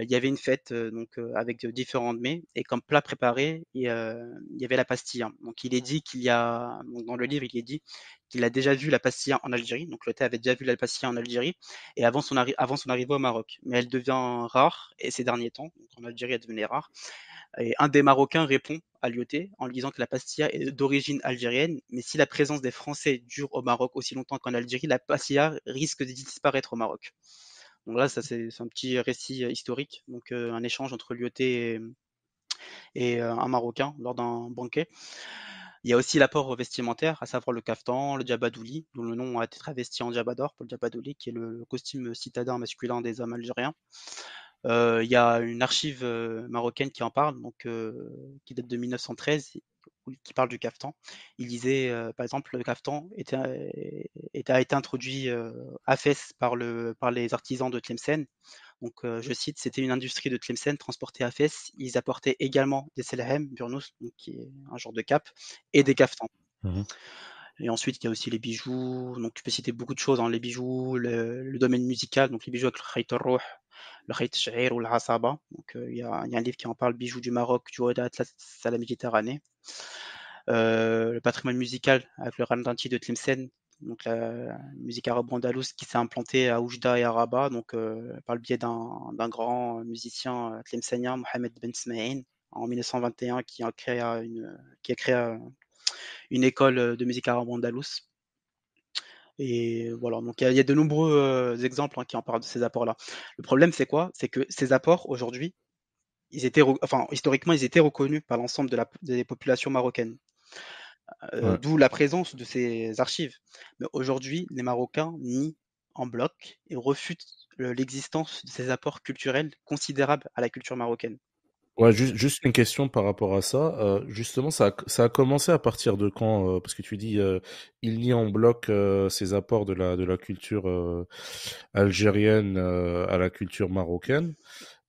il y avait une fête donc avec différents mets et comme plat préparé, il, y avait la pastilla. Donc il est dit qu'il y a donc, dans le livre, il est dit qu'il a déjà vu la pastilla en Algérie. Donc Lyoté avait déjà vu la pastilla en Algérie et avant son, avant son arrivée au Maroc, mais elle devient rare et ces derniers temps, donc en Algérie elle devenait rare un des Marocains répond à Lyoté en lui disant que la pastilla est d'origine algérienne, mais si la présence des Français dure au Maroc aussi longtemps qu'en Algérie, la pastilla risque de disparaître au Maroc. Donc là, ça c'est un petit récit euh, historique, donc euh, un échange entre Lyoté et, euh, un Marocain lors d'un banquet. Il y a aussi l'apport vestimentaire, à savoir le caftan, le djabadouli, dont le nom a été travesti en djabador pour le djabadouli, qui est le costume citadin masculin des hommes algériens. Euh, il y a une archive euh, marocaine qui en parle, donc euh, qui date de 1913 qui parle du caftan, il disait par exemple le caftan a été introduit à Fès par, le, par les artisans de Tlemcen. Donc je cite, c'était une industrie de Tlemcen transportée à Fès. Ils apportaient également des selahem burnous, qui est un genre de cap, et des caftans. Mmh et ensuite, il y a aussi les bijoux. Donc, tu peux citer beaucoup de choses, hein, les bijoux, le, domaine musical, donc les bijoux avec le le ou le Donc, euh, il y, a un livre qui en parle, Bijoux du Maroc, du Haut à la Méditerranée. Euh, le patrimoine musical avec le Randanti de Tlemcen, donc la musique arabe andalouse qui s'est implantée à Oujda et à Rabat, donc euh, par le biais d'un grand musicien tlemcenien, Mohamed Ben Smaïn, en 1921, qui a créé une, qui a créé une école de musique arabe andalouse. Et voilà, donc il y, a de nombreux exemples hein, qui en parlent de ces apports-là. Le problème, c'est quoi C'est que ces apports, aujourd'hui, ils étaient, enfin, historiquement, ils étaient reconnus par l'ensemble des populations marocaines. D'où la présence de ces archives. Mais aujourd'hui, les Marocains nient en bloc et refutent l'existence de ces apports culturels considérables à la culture marocaine. Ouais, juste, juste une question par rapport à ça. Euh, justement, ça ça a commencé à partir de quand euh, Parce que tu dis, euh, il nie en bloc ces apports de la, de la culture algérienne à la culture marocaine.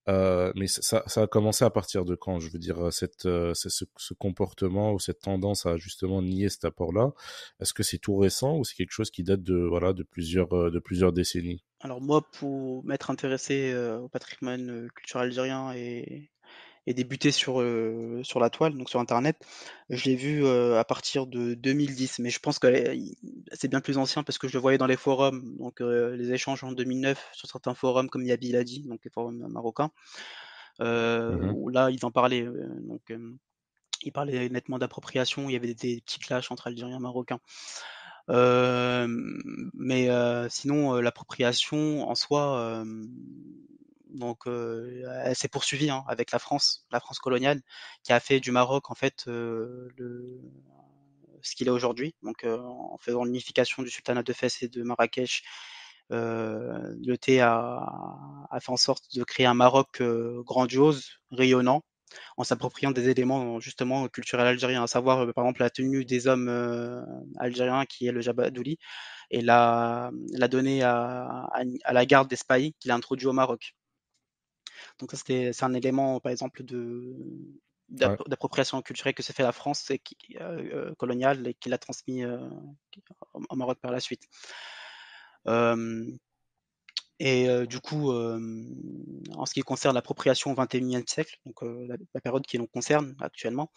mais ça, ça a commencé à partir de quand Je veux dire, cette, ce, ce, comportement ou cette tendance à justement nier cet apport-là, est-ce que c'est tout récent ou c'est quelque chose qui date de, voilà, de, plusieurs, de plusieurs décennies Alors moi, pour m'être intéressé au patrimoine culturel algérien et et débuté sur, euh, sur la toile, donc sur Internet. Je l'ai vu euh, à partir de 2010, mais je pense que euh, c'est bien plus ancien parce que je le voyais dans les forums, donc les échanges en 2009 sur certains forums comme Yabi l'a dit, donc les forums marocains, mmh où là ils en parlaient. donc ils parlaient nettement d'appropriation, il y avait des, petits clashs entre Algériens et Marocains. mais sinon, l'appropriation en soi donc, elle s'est poursuivie hein, avec la France, la France coloniale, qui a fait du Maroc en fait le, ce qu'il est aujourd'hui. Donc, en faisant l'unification du sultanat de Fès et de Marrakech, le thé a, fait en sorte de créer un Maroc grandiose, rayonnant, en s'appropriant des éléments justement culturels algériens, à savoir par exemple la tenue des hommes algériens qui est le jabadouli et la, la donnée à, la garde d'Espagne qu'il a introduit au Maroc c'est un élément, par exemple, de, d'appropriation culturelle que s'est fait la France euh, euh, coloniale et qui l'a transmis en euh, Maroc par la suite. et du coup, en ce qui concerne l'appropriation au XXIe siècle, donc la, période qui nous concerne actuellement,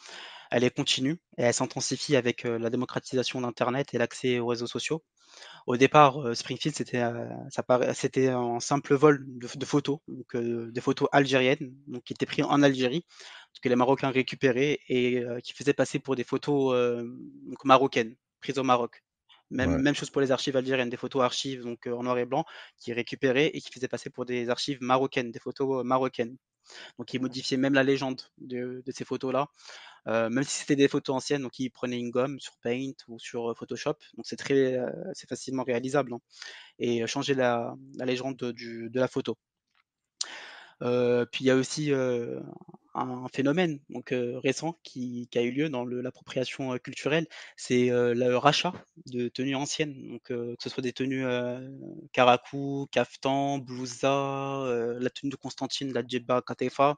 elle est continue et elle s'intensifie avec la démocratisation d'Internet et l'accès aux réseaux sociaux. Au départ, euh, Springfield, c'était un euh, un simple vol de, photos, donc euh, des photos algériennes, donc qui étaient prises en Algérie, que les Marocains récupéraient et qui faisaient passer pour des photos marocaines, prises au Maroc. Même, chose pour les archives algériennes, des photos archives donc en noir et blanc qui récupéraient et qui faisaient passer pour des archives marocaines, des photos marocaines. Donc ils modifiaient même la légende de ces photos-là euh, même si c'était des photos anciennes, donc ils prenaient une gomme sur Paint ou sur euh, Photoshop, donc c'est très, euh, c'est facilement réalisable. Hein, et changer la, légende de la photo. Euh, puis il y a aussi euh, un phénomène donc euh, récent qui, a eu lieu dans l'appropriation culturelle, c'est le rachat de tenues anciennes, donc que ce soit des tenues karakou, kaftan, blousa, la tenue de Constantine, la djebba, katefa.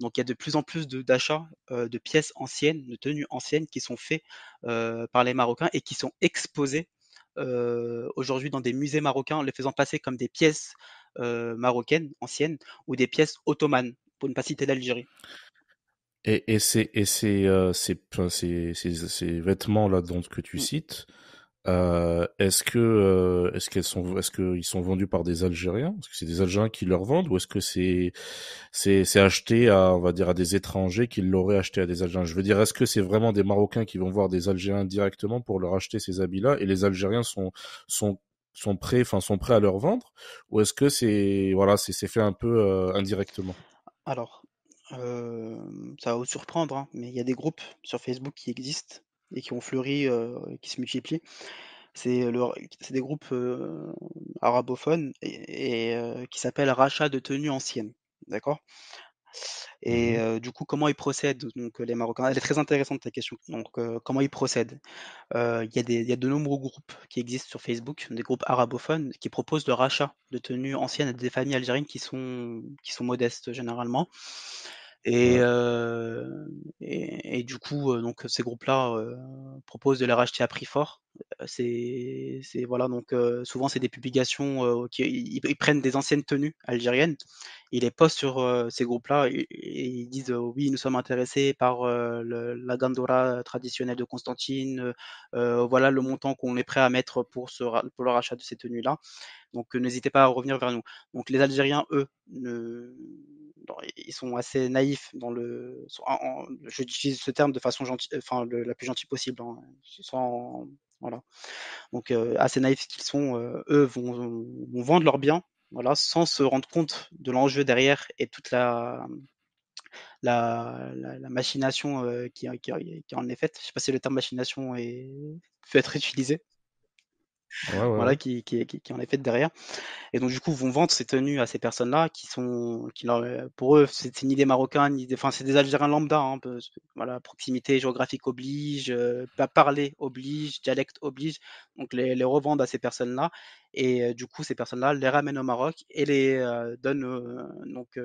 Donc il y a de plus en plus d'achats de, de, pièces anciennes, de tenues anciennes qui sont faites par les Marocains et qui sont exposées aujourd'hui dans des musées marocains, les faisant passer comme des pièces euh, marocaines anciennes ou des pièces ottomanes, pour ne pas citer l'Algérie. Et, et, ces, et euh, vêtements là dont que tu mmh. cites, euh, est-ce que qu'elles sont est-ce qu'ils sont vendus par des Algériens Est-ce que c'est des Algériens qui leur vendent ou est-ce que c'est c'est acheté à on va dire à des étrangers qui l'auraient acheté à des Algériens Je veux dire, est-ce que c'est vraiment des Marocains qui vont voir des Algériens directement pour leur acheter ces habits là et les Algériens sont sont sont prêts, enfin sont prêts à leur vendre, ou est-ce que c'est voilà, c'est fait un peu euh, indirectement Alors, euh, ça va vous surprendre, hein, mais il y a des groupes sur Facebook qui existent et qui ont fleuri, euh, qui se multiplient. C'est des groupes arabophones et, qui s'appellent rachat de tenues anciennes, d'accord et mmh du coup, comment ils procèdent donc, les Marocains Elle est très intéressante ta question. Donc, comment ils procèdent Il y, a de nombreux groupes qui existent sur Facebook, des groupes arabophones, qui proposent le rachat de tenues anciennes à des familles algériennes qui sont, qui sont modestes généralement. Et, euh, et, du coup, euh, donc ces groupes-là euh, proposent de les racheter à prix fort. Euh, c'est, c'est voilà, donc souvent c'est des publications qui ils, prennent des anciennes tenues algériennes, ils les postent sur ces groupes-là et, ils disent oui, nous sommes intéressés par la gandora traditionnelle de Constantine. voilà le montant qu'on est prêt à mettre pour ce, pour le rachat de ces tenues-là. Donc n'hésitez pas à revenir vers nous. Donc les Algériens, eux, ne ils sont assez naïfs dans le. Je ce terme de façon gentille, euh, enfin la plus gentille possible. Hein, voilà. Donc euh, assez naïfs qu'ils sont, euh, eux vont, vendre leurs biens, voilà, sans se rendre compte de l'enjeu derrière et toute la la, machination qui, en est faite. Je sais pas si le terme machination peut être utilisé voilà, qui, qui, en est fait derrière. Et donc, du coup, vont vendre ces tenues à ces personnes-là qui sont, qui pour eux, c'est une idée marocaine, ni enfin, c'est des Algériens lambda, hein, peu, voilà, proximité géographique oblige, euh, pas parler oblige, dialecte oblige. Donc, les, les revendent à ces personnes-là. Et euh, du coup, ces personnes-là les ramènent au Maroc et les euh, donnent donc,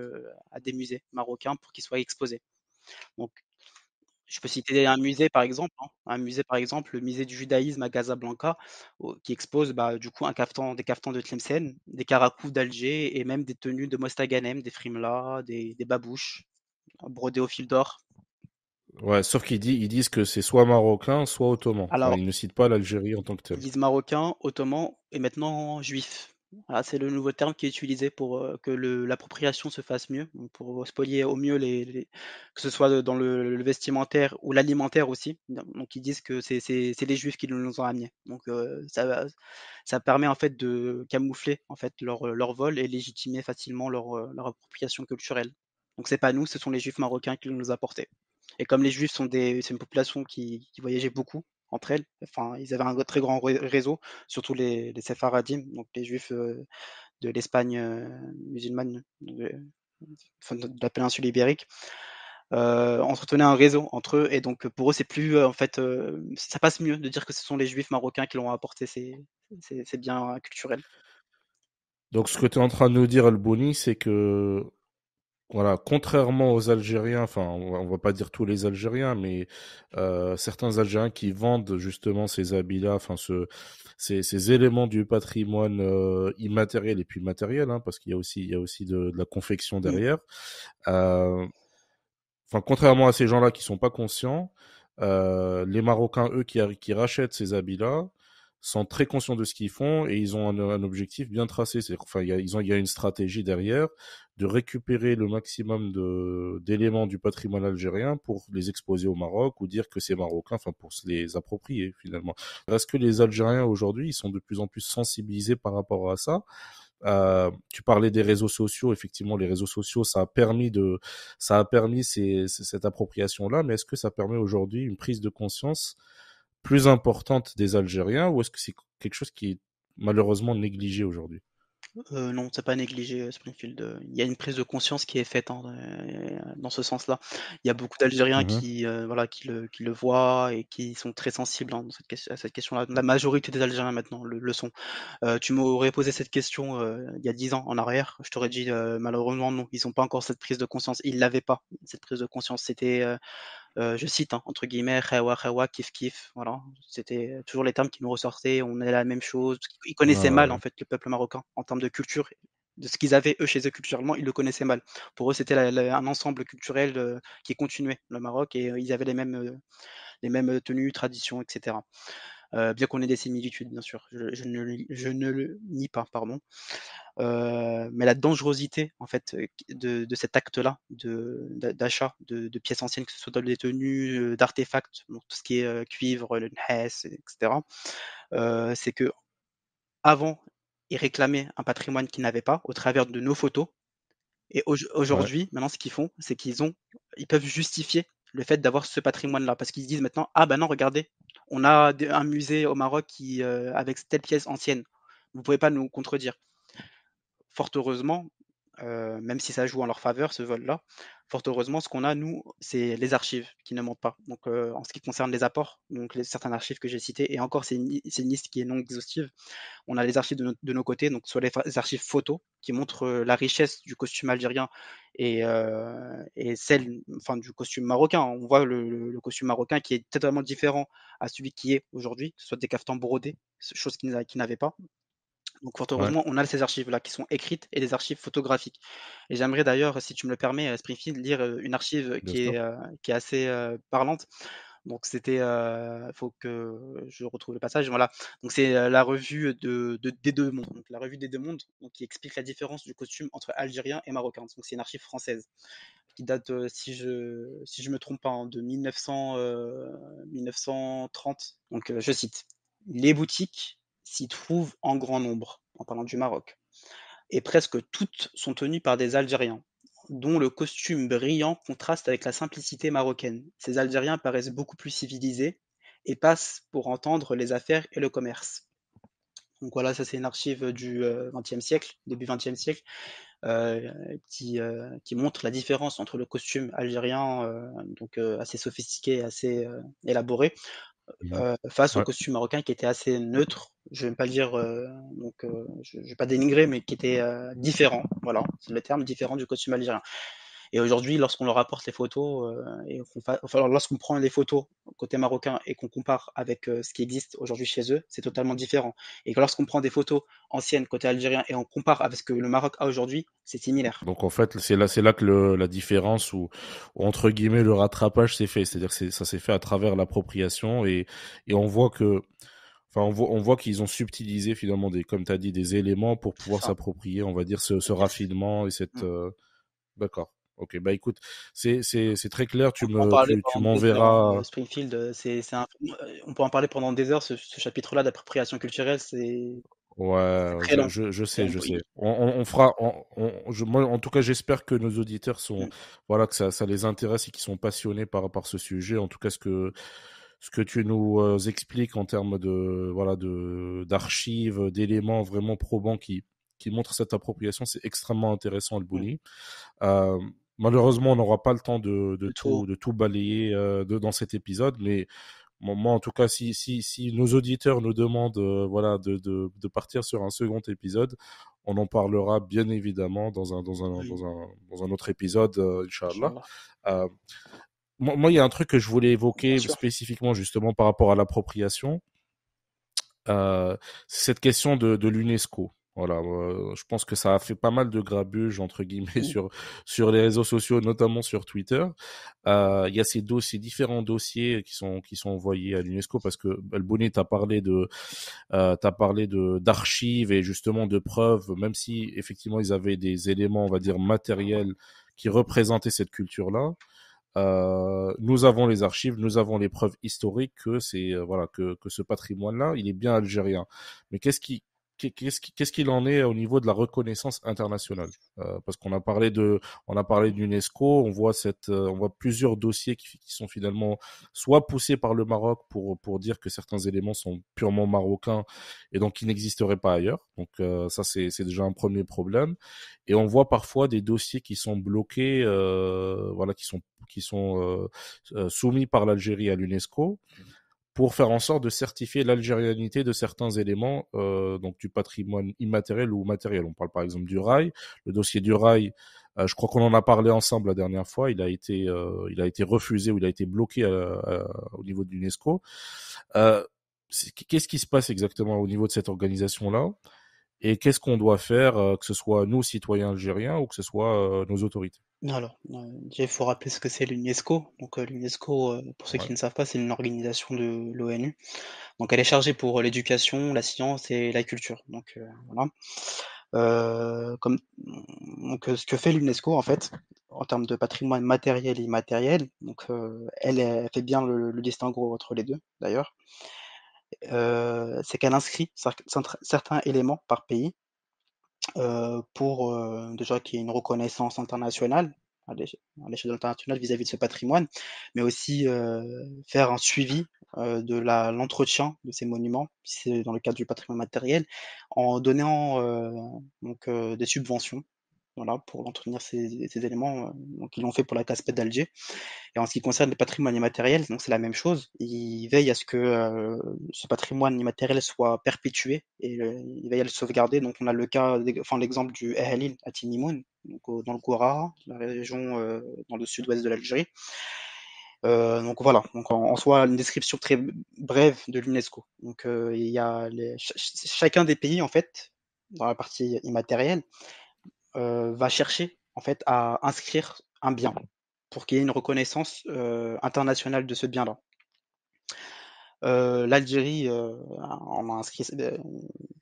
à des musées marocains pour qu'ils soient exposés. Donc, je peux citer un musée par exemple, hein, un musée par exemple, le musée du judaïsme à Casablanca, qui expose bah, du coup un kaftan, des caftans de Tlemcen, des caracous d'Alger et même des tenues de Mostaganem, des frimla, des, babouches brodées au fil d'or. Ouais, sauf qu'ils disent, disent que c'est soit marocain, soit ottoman. Alors, ils ne citent pas l'Algérie en tant que ils disent marocain, ottoman et maintenant juif. Ah, c'est le nouveau terme qui est utilisé pour euh, que l'appropriation se fasse mieux, pour spolier au mieux que ce soit dans le, vestimentaire ou l'alimentaire aussi. Donc ils disent que c'est les Juifs qui nous ont amenés. Donc euh, ça permet en fait de camoufler en fait leur, euh, vol et légitimer facilement leur, appropriation culturelle. Donc c'est pas nous, ce sont les Juifs marocains qui nous ont apporté. Et comme les Juifs sont c'est une population qui voyageait beaucoup, entre elles. Enfin, ils avaient un très grand réseau, surtout les, les donc les juifs euh, de l'Espagne euh, musulmane, de, la péninsule ibérique. Euh, entretenaient un réseau entre eux et donc pour eux c'est plus en fait ça passe mieux de dire que ce sont les juifs marocains qui l'ont apporté ces, ces biens culturels donc ce que tu es en train de nous dire Albouni c'est que voilà, contrairement aux Algériens, enfin, on va pas dire tous les Algériens, mais euh, certains Algériens qui vendent justement ces habits-là, enfin, ce, ces, ces, éléments du patrimoine euh, immatériel et puis matériel, hein, parce qu'il y a aussi, il y a aussi de, la confection derrière. Euh, enfin, contrairement à ces gens-là qui sont pas conscients, euh, les Marocains, eux, qui, qui rachètent ces habits-là, sont très conscients de ce qu'ils font et ils ont un, objectif bien tracé. C'est enfin, y a, ils ont, il y a une stratégie derrière de récupérer le maximum de, d'éléments du patrimoine algérien pour les exposer au Maroc ou dire que c'est marocain, enfin pour se les approprier finalement. Est-ce que les Algériens aujourd'hui, ils sont de plus en plus sensibilisés par rapport à ça euh, tu parlais des réseaux sociaux. Effectivement, les réseaux sociaux, ça a permis de, ça a permis ces, cette appropriation-là. Mais est-ce que ça permet aujourd'hui une prise de conscience plus importante des Algériens ou est-ce que c'est quelque chose qui est malheureusement négligé aujourd'hui euh, non, c'est pas négligé euh, Springfield. Il y a une prise de conscience qui est faite hein, euh, dans ce sens-là. Il y a beaucoup d'Algériens mmh qui, euh, voilà, qui le, qui le, voient et qui sont très sensibles hein, à cette question-là. La majorité des Algériens maintenant le, sont. tu m'aurais posé cette question il y a dix ans en arrière, je t'aurais dit malheureusement non, ils n'ont pas encore cette prise de conscience. Ils l'avaient pas cette prise de conscience. C'était euh, je cite hein, entre guillemets, Khawa Khawa, Kif Kif. Voilà, c'était toujours les termes qui nous ressortaient. On est la même chose. Ils connaissaient mal en fait le peuple marocain en termes de culture, de ce qu'ils avaient eux chez eux culturellement, ils le connaissaient mal. Pour eux, c'était un ensemble culturel euh, qui continuait le Maroc et euh, ils avaient les mêmes les mêmes tenues, traditions, etc. Euh, bien qu'on ait des similitudes, bien sûr, je, ne, le nie pas, pardon. Euh, mais la dangerosité, en fait, euh, de, cet acte-là, d'achat de, pièces anciennes, que ce soit dans des tenues, d'artefacts, tout ce qui est cuivre, le NES, etc., c'est que avant, ils réclamaient un patrimoine qu'ils n'avaient pas au travers de nos photos. Et aujourd'hui, maintenant, ce qu'ils font, c'est qu'ils ont, ils peuvent justifier le fait d'avoir ce patrimoine-là, parce qu'ils disent maintenant, ah ben non, regardez, on a un musée au Maroc qui, euh, avec telle pièce ancienne. Vous ne pouvez pas nous contredire. Fort heureusement, euh, même si ça joue en leur faveur, ce vol-là. Fort heureusement, ce qu'on a, nous, c'est les archives qui ne montrent pas. Donc, euh, en ce qui concerne les apports, donc les, archives que j'ai citées, et encore, c'est une, liste qui est non exhaustive. On a les archives de, nos côtés, donc soit les, archives photos qui montrent euh, la richesse du costume algérien et, celle enfin, du costume marocain. On voit le, costume marocain qui est totalement différent à celui qui est aujourd'hui, soit des caftans brodés, chose qu'ils n'avait pas, donc fort heureusement, on a ces archives-là qui sont écrites et des archives photographiques. Et j'aimerais d'ailleurs, si tu me le permets, euh, Springfield, lire euh, une archive qui est, euh, qui est, assez parlante. Donc c'était, euh, faut que je retrouve le passage. Voilà. Donc c'est la revue de, des deux mondes. la revue des deux mondes, donc, qui explique la différence du costume entre algérien et marocain. Donc c'est une archive française qui date, si je si je me trompe pas, hein, de 1930. Donc je cite les boutiques s'y trouvent en grand nombre, en parlant du Maroc. Et presque toutes sont tenues par des Algériens, dont le costume brillant contraste avec la simplicité marocaine. Ces Algériens paraissent beaucoup plus civilisés et passent pour entendre les affaires et le commerce. Donc voilà, ça c'est une archive du XXe euh, siècle, début XXe siècle, euh, qui, euh, qui, montre la différence entre le costume algérien, donc assez sophistiqué, assez élaboré, Mmh. face au costume marocain qui était assez neutre, je vais pas dire, donc je, vais pas dénigrer, mais qui était différent, voilà, c'est le terme différent du costume algérien. Et aujourd'hui, lorsqu'on leur apporte les photos, euh, lorsqu'on prend les photos côté marocain et qu'on compare avec euh, ce qui existe aujourd'hui chez eux, c'est totalement différent. Et lorsqu'on prend des photos anciennes côté algérien et on compare avec ce que le Maroc a aujourd'hui, c'est similaire. Donc en fait, c'est là, c'est là que la différence ou entre guillemets le rattrapage s'est fait. C'est-à-dire que ça s'est fait à travers l'appropriation et, on voit que Enfin, on voit, qu'ils ont subtilisé finalement des, comme tu as dit, des éléments pour pouvoir s'approprier, on va dire, ce, ce raffinement et cette. Mmh. Euh, d'accord. Ok, bah écoute, c'est très clair, tu m'enverras. Euh, Springfield, euh, c'est euh, on peut en parler pendant des heures, ce, chapitre-là d'appropriation culturelle, c'est. Ouais, je, je, sais, je sais. On, fera, en tout cas, j'espère que nos auditeurs sont, mmh. voilà, que ça, ça, les intéresse et qu'ils sont passionnés par, par ce sujet. En tout cas, ce que, ce que tu nous expliques en termes de, voilà, de, d'archives, d'éléments vraiment probants qui, qui montrent cette appropriation, c'est extrêmement intéressant, Albouni. Malheureusement, on n'aura pas le temps de, tout. balayer euh, dans cet épisode, mais moi, en tout cas, si, si, nos auditeurs nous demandent euh, voilà, de, partir sur un second épisode, on en parlera bien évidemment dans un, autre épisode, euh, Inch'Allah. moi, il y a un truc que je voulais évoquer spécifiquement justement par rapport à l'appropriation. cette question de l'UNESCO. Voilà, euh, je pense que ça a fait pas mal de grabuge entre guillemets mmh. sur sur les réseaux sociaux, notamment sur Twitter. Euh, il y a ces dossiers, différents dossiers qui sont qui sont envoyés à l'UNESCO parce que bonnet a parlé de euh, parlé de d'archives et justement de preuves, même si effectivement ils avaient des éléments, on va dire matériels, qui représentaient cette culture-là. Euh, nous avons les archives, nous avons les preuves historiques que c'est voilà que, que ce patrimoine-là, il est bien algérien. Mais qu'est-ce qui qu'est-ce qu'il en est au niveau de la reconnaissance internationale euh, Parce qu'on a parlé de, on a parlé d'UNESCO, on voit cette, euh, on voit plusieurs dossiers qui, sont finalement soit poussés par le Maroc pour pour dire que certains éléments sont purement marocains et donc qui n'existeraient pas ailleurs. Donc euh, ça c'est c'est déjà un premier problème. Et on voit parfois des dossiers qui sont bloqués, voilà, qui sont qui sont soumis par l'Algérie à l'UNESCO pour faire en sorte de certifier l'algérianité de certains éléments euh, donc du patrimoine immatériel ou matériel. On parle par exemple du rail. Le dossier du rail, euh, je crois qu'on en a parlé ensemble la dernière fois. Il a été, euh, il a été refusé ou il a été bloqué au niveau de l'UNESCO. Qu'est-ce qui se passe exactement au niveau de cette organisation-là et qu'est-ce qu'on doit faire, euh, que ce soit nous, citoyens algériens, ou que ce soit euh, nos autorités Alors, il faut rappeler ce que c'est l'UNESCO. Donc, euh, l'UNESCO, pour ceux qui ne savent pas, c'est une organisation de l'ONU. Donc, elle est chargée pour l'éducation, la science et la culture. Donc, voilà. comme, donc, ce que fait l'UNESCO, en fait, en termes de patrimoine matériel et immatériel, donc, elle, fait bien le, le distinguo entre les deux, d'ailleurs. Euh, c'est qu'elle inscrit certains éléments par pays euh, pour euh, déjà qu'il y ait une reconnaissance internationale à l'échelle internationale vis-à-vis de ce patrimoine, mais aussi faire un suivi de l'entretien de ces monuments, c'est dans le cadre du patrimoine matériel, en donnant donc des subventions voilà, pour entretenir ces, éléments. Euh, donc, ils l'ont fait pour la casse d'Alger. Et en ce qui concerne le patrimoine immatériel, donc c'est la même chose. Ils veillent à ce que euh, ce patrimoine immatériel soit perpétué et euh, ils veillent à le sauvegarder. Donc, on a le cas, enfin, l'exemple du Ehalil à Tinimoun, donc, dans le Gourara, la région dans le sud-ouest de l'Algérie. Euh, donc voilà, donc en, soi une description très brève de l'UNESCO. Donc il y a chacun des pays en fait dans la partie immatérielle euh, va chercher en fait à inscrire un bien pour qu'il y ait une reconnaissance euh, internationale de ce bien-là. Euh, L'Algérie en a inscrit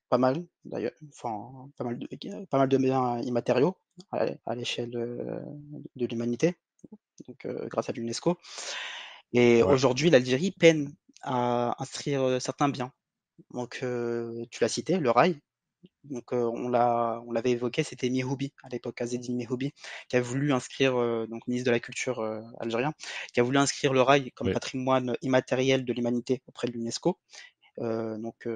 pas mal d'ailleurs, pas mal de, pas biens immatériaux à, l'échelle de, l'humanité, donc grâce à l'UNESCO. Et aujourd'hui, l'Algérie peine à inscrire certains biens. Donc tu l'as cité, le rail, donc on l'a, on l'avait évoqué, c'était Mihoubi à l'époque, Azedine Mihoubi, qui a voulu inscrire donc ministre de la Culture algérien, qui a voulu inscrire le rail comme patrimoine immatériel de l'humanité auprès de l'UNESCO. donc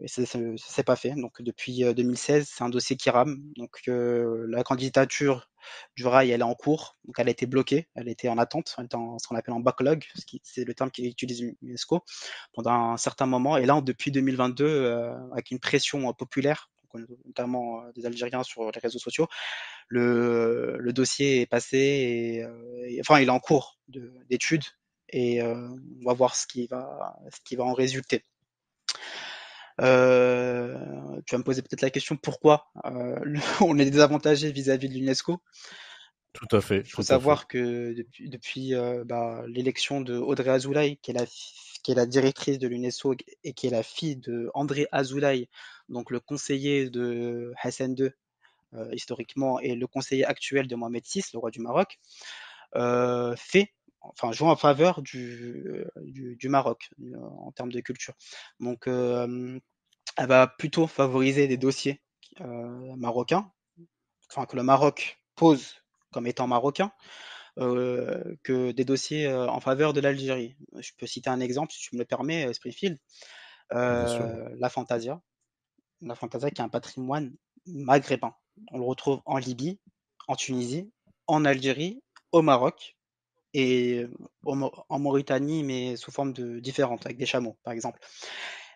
et ça, s'est pas fait. Donc depuis 2016, c'est un dossier qui rame. Donc la candidature du rail, elle est en cours, donc elle a été bloquée, elle était en attente, elle en ce qu'on appelle en backlog, c'est le terme qu'utilise l'UNESCO, pendant un certain moment. Et là, depuis 2022, avec une pression populaire notamment euh, euh, des Algériens sur les réseaux sociaux, le, dossier est passé, euh, et, enfin il est en cours d'étude et on va voir ce qui va, ce qui va en résulter. tu vas me poser peut-être la question pourquoi (laughs) on est désavantagé vis-à-vis de l'UNESCO. Tout à fait. Il faut savoir que depuis, bah, l'élection de Audrey Azoulay, qui est la, qui est la directrice de l'UNESCO et qui est la fille de André Azoulay, donc le conseiller de Hassan II euh, historiquement et le conseiller actuel de Mohamed VI, le roi du Maroc, euh, fait enfin joue en faveur du, euh, Maroc en termes de culture. Donc elle va plutôt favoriser des dossiers marocains, enfin que le Maroc pose comme étant marocain. que des dossiers en faveur de l'Algérie. Je peux citer un exemple, si tu me le permets, Springfield, la Fantasia, la fantasia qui est un patrimoine maghrébin. On le retrouve en Libye, en Tunisie, en Algérie, au Maroc et euh, en Mauritanie, mais sous forme de différente, avec des chameaux, par exemple.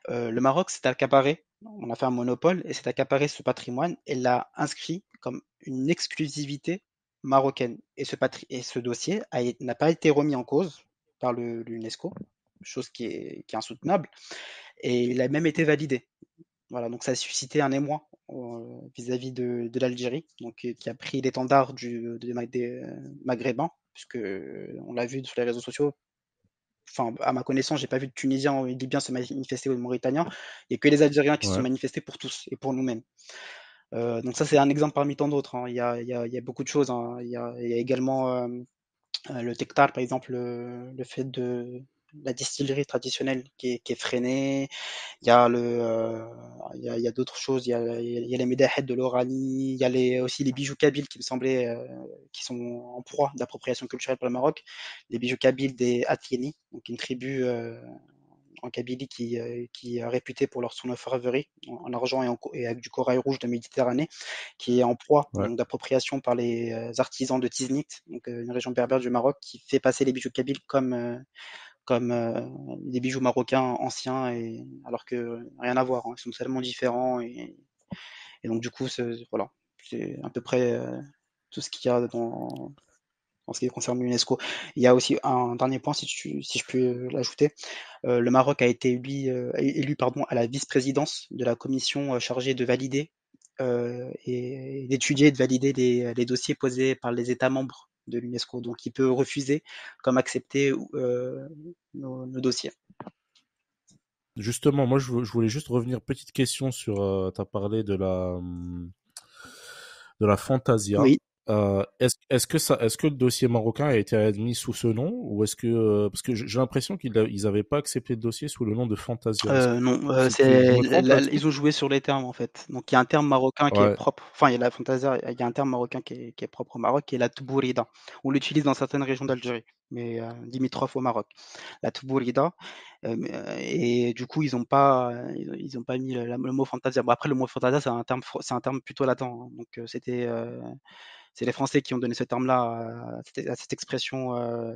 Euh, le Maroc s'est accaparé, on a fait un monopole, et s'est accaparé ce patrimoine et l'a inscrit comme une exclusivité marocaine. Et ce, dossier n'a pas été remis en cause par l'UNESCO, chose qui est, insoutenable, et il a même été validé. Voilà, donc ça a suscité un émoi euh, vis-à-vis de, l'Algérie, donc euh, qui a pris l'étendard du des, euh, maghrébins, puisque on l'a vu sur les réseaux sociaux. Enfin, à ma connaissance, j'ai pas vu de Tunisiens ou de Libyens se manifester ou de Mauritaniens. Il n'y a que les Algériens qui se sont manifestés pour tous et pour nous-mêmes. donc ça, c'est un exemple parmi tant d'autres. Hein. Il, y a beaucoup de choses. Hein. Il, y a, également le Tektar, par exemple, le fait de, la distillerie traditionnelle qui est, freinée. Il y a le, euh, y d'autres choses. Il y a, les médahettes de l'Oranie. Il y a aussi les bijoux kabyles qui me semblait, euh, qui sont en proie d'appropriation culturelle pour le Maroc. Les bijoux kabyles des Atieni, donc une tribu euh, en Kabylie qui, est réputée pour leur sonophorerie en argent et, avec du corail rouge de Méditerranée, qui est en proie d'appropriation par les artisans de Tiznit, donc une région berbère du Maroc, qui fait passer les bijoux kabyles comme, comme euh, des bijoux marocains anciens, et, alors que rien à voir, hein. ils sont tellement différents. Et, et donc, du coup, voilà, c'est à peu près euh, tout ce qu'il y a dans, en ce qui concerne l'UNESCO. Il y a aussi un dernier point, si, tu, si je peux l'ajouter. Euh, le Maroc a été lui élu pardon, à la vice-présidence de la commission chargée de valider et d'étudier et de valider les, dossiers posés par les États membres de l'UNESCO. Donc il peut refuser comme accepter euh, nos, dossiers. Justement, moi je, voulais juste revenir, petite question sur, euh, tu as parlé de la, hum, de la Fantasia. Oui. Euh, est-ce, que ça, est-ce que le dossier marocain a été admis sous ce nom ou est-ce que euh, parce que j'ai l'impression qu'ils n'avaient pas accepté le dossier sous le nom de Fantasia. Euh, non, ils ont joué sur les termes en fait. Donc il y a un terme marocain qui est propre. Enfin, il y a la Fantasia, il y a un terme marocain qui est, qui est propre au Maroc, qui est la Tbourida. On l'utilise dans certaines régions d'Algérie, mais limitrophes au Maroc. La Tbourida. et du coup, ils n'ont pas, ils, ont pas mis le, mot Fantasia. après, le mot Fantasia, c'est un terme, c'est un terme plutôt latent. Hein. donc c'était c'est les Français qui ont donné ce terme-là à, cette expression euh,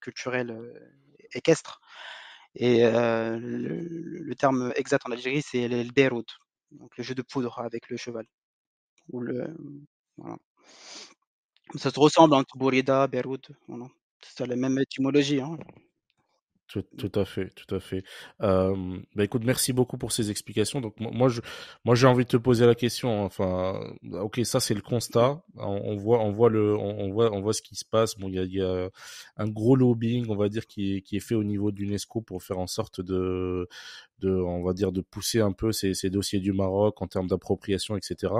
culturelle euh, équestre. Et euh, le, terme exact en Algérie, c'est le beroud, donc le jeu de poudre avec le cheval. Ou le, Ça se ressemble entre Bourida, Beroud. C'est la même étymologie. Hein. Tout, à fait, tout à fait. Euh, bah écoute, merci beaucoup pour ces explications. Donc moi, je, moi, j'ai envie de te poser la question. Hein. Enfin, bah, ok, ça c'est le constat. On, voit, on voit le, on, voit, on voit ce qui se passe. Bon, il y a, y a, un gros lobbying, on va dire, qui est, qui est fait au niveau de l'UNESCO pour faire en sorte de, de, on va dire, de pousser un peu ces, ces dossiers du Maroc en termes d'appropriation, etc.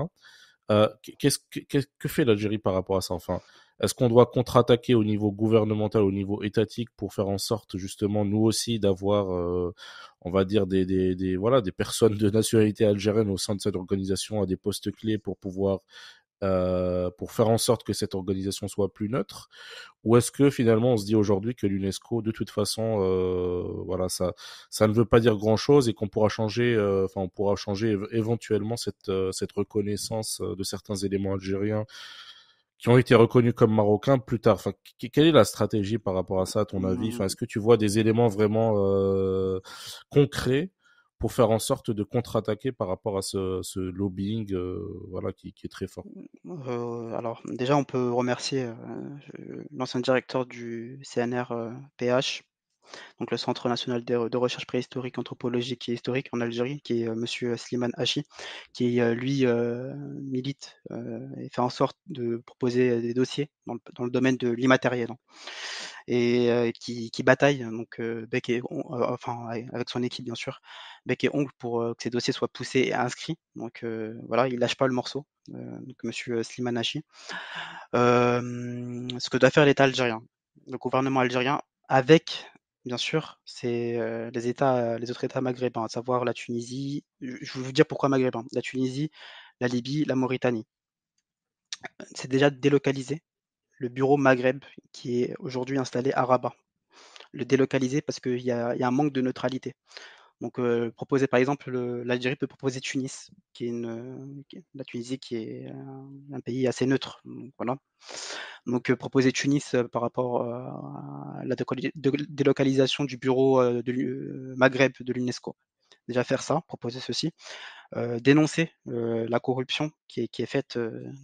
Euh, qu'est-ce que, fait l'Algérie par rapport à ça enfin Est-ce qu'on doit contre-attaquer au niveau gouvernemental, au niveau étatique, pour faire en sorte justement nous aussi d'avoir, euh, on va dire des, des, voilà des personnes de nationalité algérienne au sein de cette organisation à des postes clés pour pouvoir euh, pour faire en sorte que cette organisation soit plus neutre Ou est-ce que finalement on se dit aujourd'hui que l'UNESCO, de toute façon, euh, voilà, ça, ça ne veut pas dire grand-chose et qu'on pourra changer, euh, enfin, on pourra changer éventuellement cette, euh, cette reconnaissance de certains éléments algériens qui ont été reconnus comme marocains plus tard. Enfin, quelle est la stratégie par rapport à ça, à ton avis Enfin, mmh. est-ce que tu vois des éléments vraiment euh, concrets pour faire en sorte de contre-attaquer par rapport à ce, lobbying euh, voilà, qui, est très fort euh, Alors déjà, on peut remercier euh, l'ancien directeur du CNR PH donc le Centre national de, recherche préhistorique, anthropologique et historique en Algérie, qui est euh, M. Sliman Hachi, qui euh, lui euh, milite et fait en sorte de proposer des dossiers dans le, domaine de l'immatériel et qui, bataille donc bec et enfin avec son équipe bien sûr, bec et ongle pour que ces dossiers soient poussés et inscrits. Donc voilà, il lâche pas le morceau. donc Monsieur Slimane Hachi. ce que doit faire l'État algérien, le gouvernement algérien avec bien sûr, c'est les États, les autres États maghrébins, à savoir la Tunisie. Je vais vous dire pourquoi maghrébin. La Tunisie, la Libye, la Mauritanie. C'est déjà délocalisé. Le bureau Maghreb, qui est aujourd'hui installé à Rabat, le délocaliser parce qu'il y, a un manque de neutralité. Donc, euh, proposer par exemple, l'Algérie peut proposer Tunis, euh, qui est la Tunisie qui est un, pays assez neutre. Donc, euh, proposer Tunis par rapport à la délocalisation du bureau de Maghreb de l'UNESCO. Déjà faire ça, proposer ceci, dénoncer la corruption qui est, qui est faite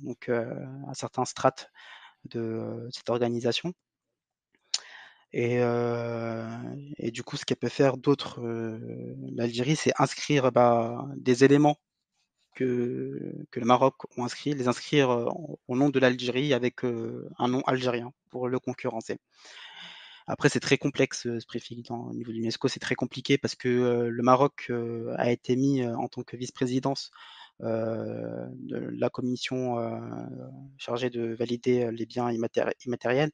donc à certains strates de cette organisation euh, et, du coup, ce qu'elle peut faire d'autre, euh, l'Algérie, c'est inscrire bah, des éléments que, le Maroc ont inscrits, les inscrire euh, au nom de l'Algérie avec un nom algérien pour le concurrencer. Après, c'est très complexe ce préfixe au niveau de l'UNESCO, c'est très compliqué parce que le Maroc a été mis en tant que vice-présidence de la commission chargée de valider les biens immatériels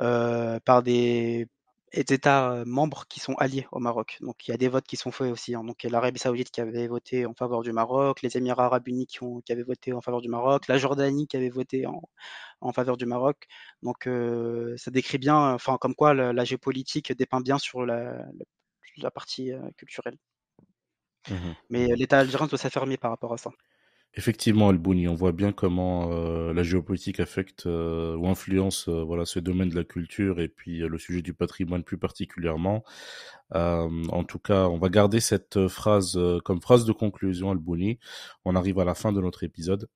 euh, par des États euh, membres qui sont alliés au Maroc. Donc il y a des votes qui sont faits aussi. Hein. Donc l'Arabie Saoudite qui avait voté en faveur du Maroc, les Émirats Arabes Unis qui, ont, qui avaient voté en faveur du Maroc, la Jordanie qui avait voté en, faveur du Maroc. Donc euh, ça décrit bien, enfin comme quoi la, géopolitique dépeint bien sur la, partie culturelle. Mmh Mais l'État algérien doit s'affirmer par rapport à ça. Effectivement, Albouni, on voit bien comment euh, la géopolitique affecte euh, ou influence euh, voilà ce domaine de la culture et puis le sujet du patrimoine plus particulièrement. en tout cas, on va garder cette phrase comme phrase de conclusion, Albouni. On arrive à la fin de notre épisode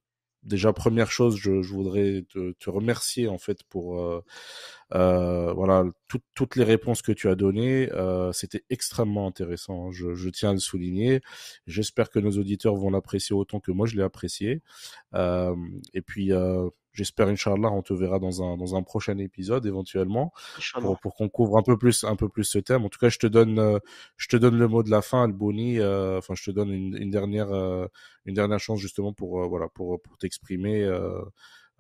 déjà première chose, je, voudrais te, remercier en fait pour euh, voilà, toutes les réponses que tu as données, euh, c'était extrêmement intéressant. Hein. Je, tiens à le souligner. J'espère que nos auditeurs vont l'apprécier autant que moi je l'ai apprécié. Euh, et puis, j'espère, Inch'Allah, on te verra dans un, dans un prochain épisode éventuellement pour, pour qu'on couvre un peu, plus, un peu plus ce thème. En tout cas, je te donne, je te donne le mot de la fin, Alboni. Enfin, je te donne une, une dernière, une dernière chance justement pour, voilà, pour, pour t'exprimer.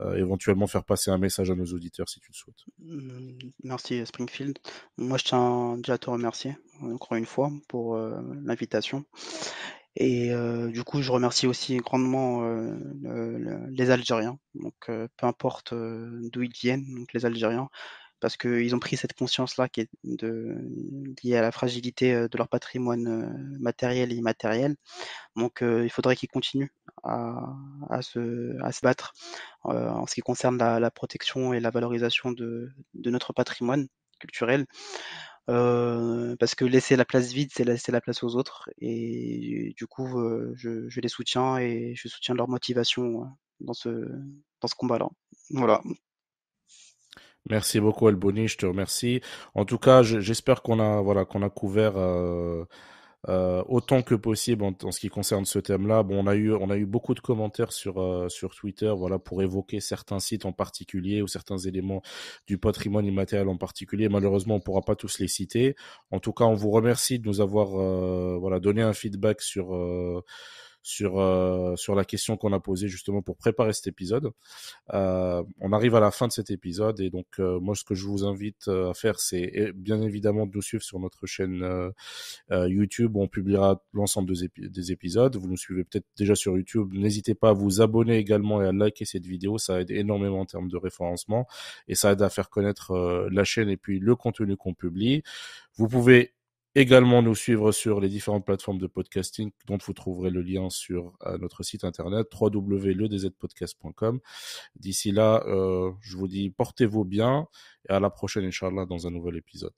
Euh, éventuellement faire passer un message à nos auditeurs si tu le souhaites. Mm, merci Springfield. Moi je tiens déjà à te remercier encore une fois pour euh, l'invitation. Et euh, du coup, je remercie aussi grandement les Algériens. Donc, peu importe d'où ils viennent, donc les Algériens, parce qu'ils ont pris cette conscience-là qui est de, liée à la fragilité euh, de leur patrimoine euh, matériel et immatériel. Donc euh, il faudrait qu'ils continuent à, à, se, à se battre en ce qui concerne la, la, protection et la valorisation de, de notre patrimoine culturel. Euh, parce que laisser la place vide, c'est laisser la place aux autres. Et du coup, je, je les soutiens et je soutiens leur motivation dans ce, dans ce combat-là. Voilà. Merci beaucoup Elboni, je te remercie. En tout cas, j'espère qu'on a voilà qu'on a couvert euh, euh, autant que possible en, ce qui concerne ce thème-là. Bon, on a eu on a eu beaucoup de commentaires sur euh, sur Twitter, voilà pour évoquer certains sites en particulier ou certains éléments du patrimoine immatériel en particulier. Malheureusement, on pourra pas tous les citer. En tout cas, on vous remercie de nous avoir voilà donné un feedback sur sur, euh, sur la question qu'on a posée justement pour préparer cet épisode. Euh, on arrive à la fin de cet épisode et donc euh, moi ce que je vous invite à faire c'est bien évidemment de nous suivre sur notre chaîne YouTube on publiera l'ensemble des, des, épisodes. Vous nous suivez peut-être déjà sur YouTube. N'hésitez pas à vous abonner également et à liker cette vidéo. Ça aide énormément en termes de référencement et ça aide à faire connaître la chaîne et puis le contenu qu'on publie. Vous pouvez également nous suivre sur les différentes plateformes de podcasting dont vous trouverez le lien sur euh, notre site internet www.ledzpodcast.com. D'ici là, euh, je vous dis portez-vous bien et à la prochaine, Inch'Allah, dans un nouvel épisode.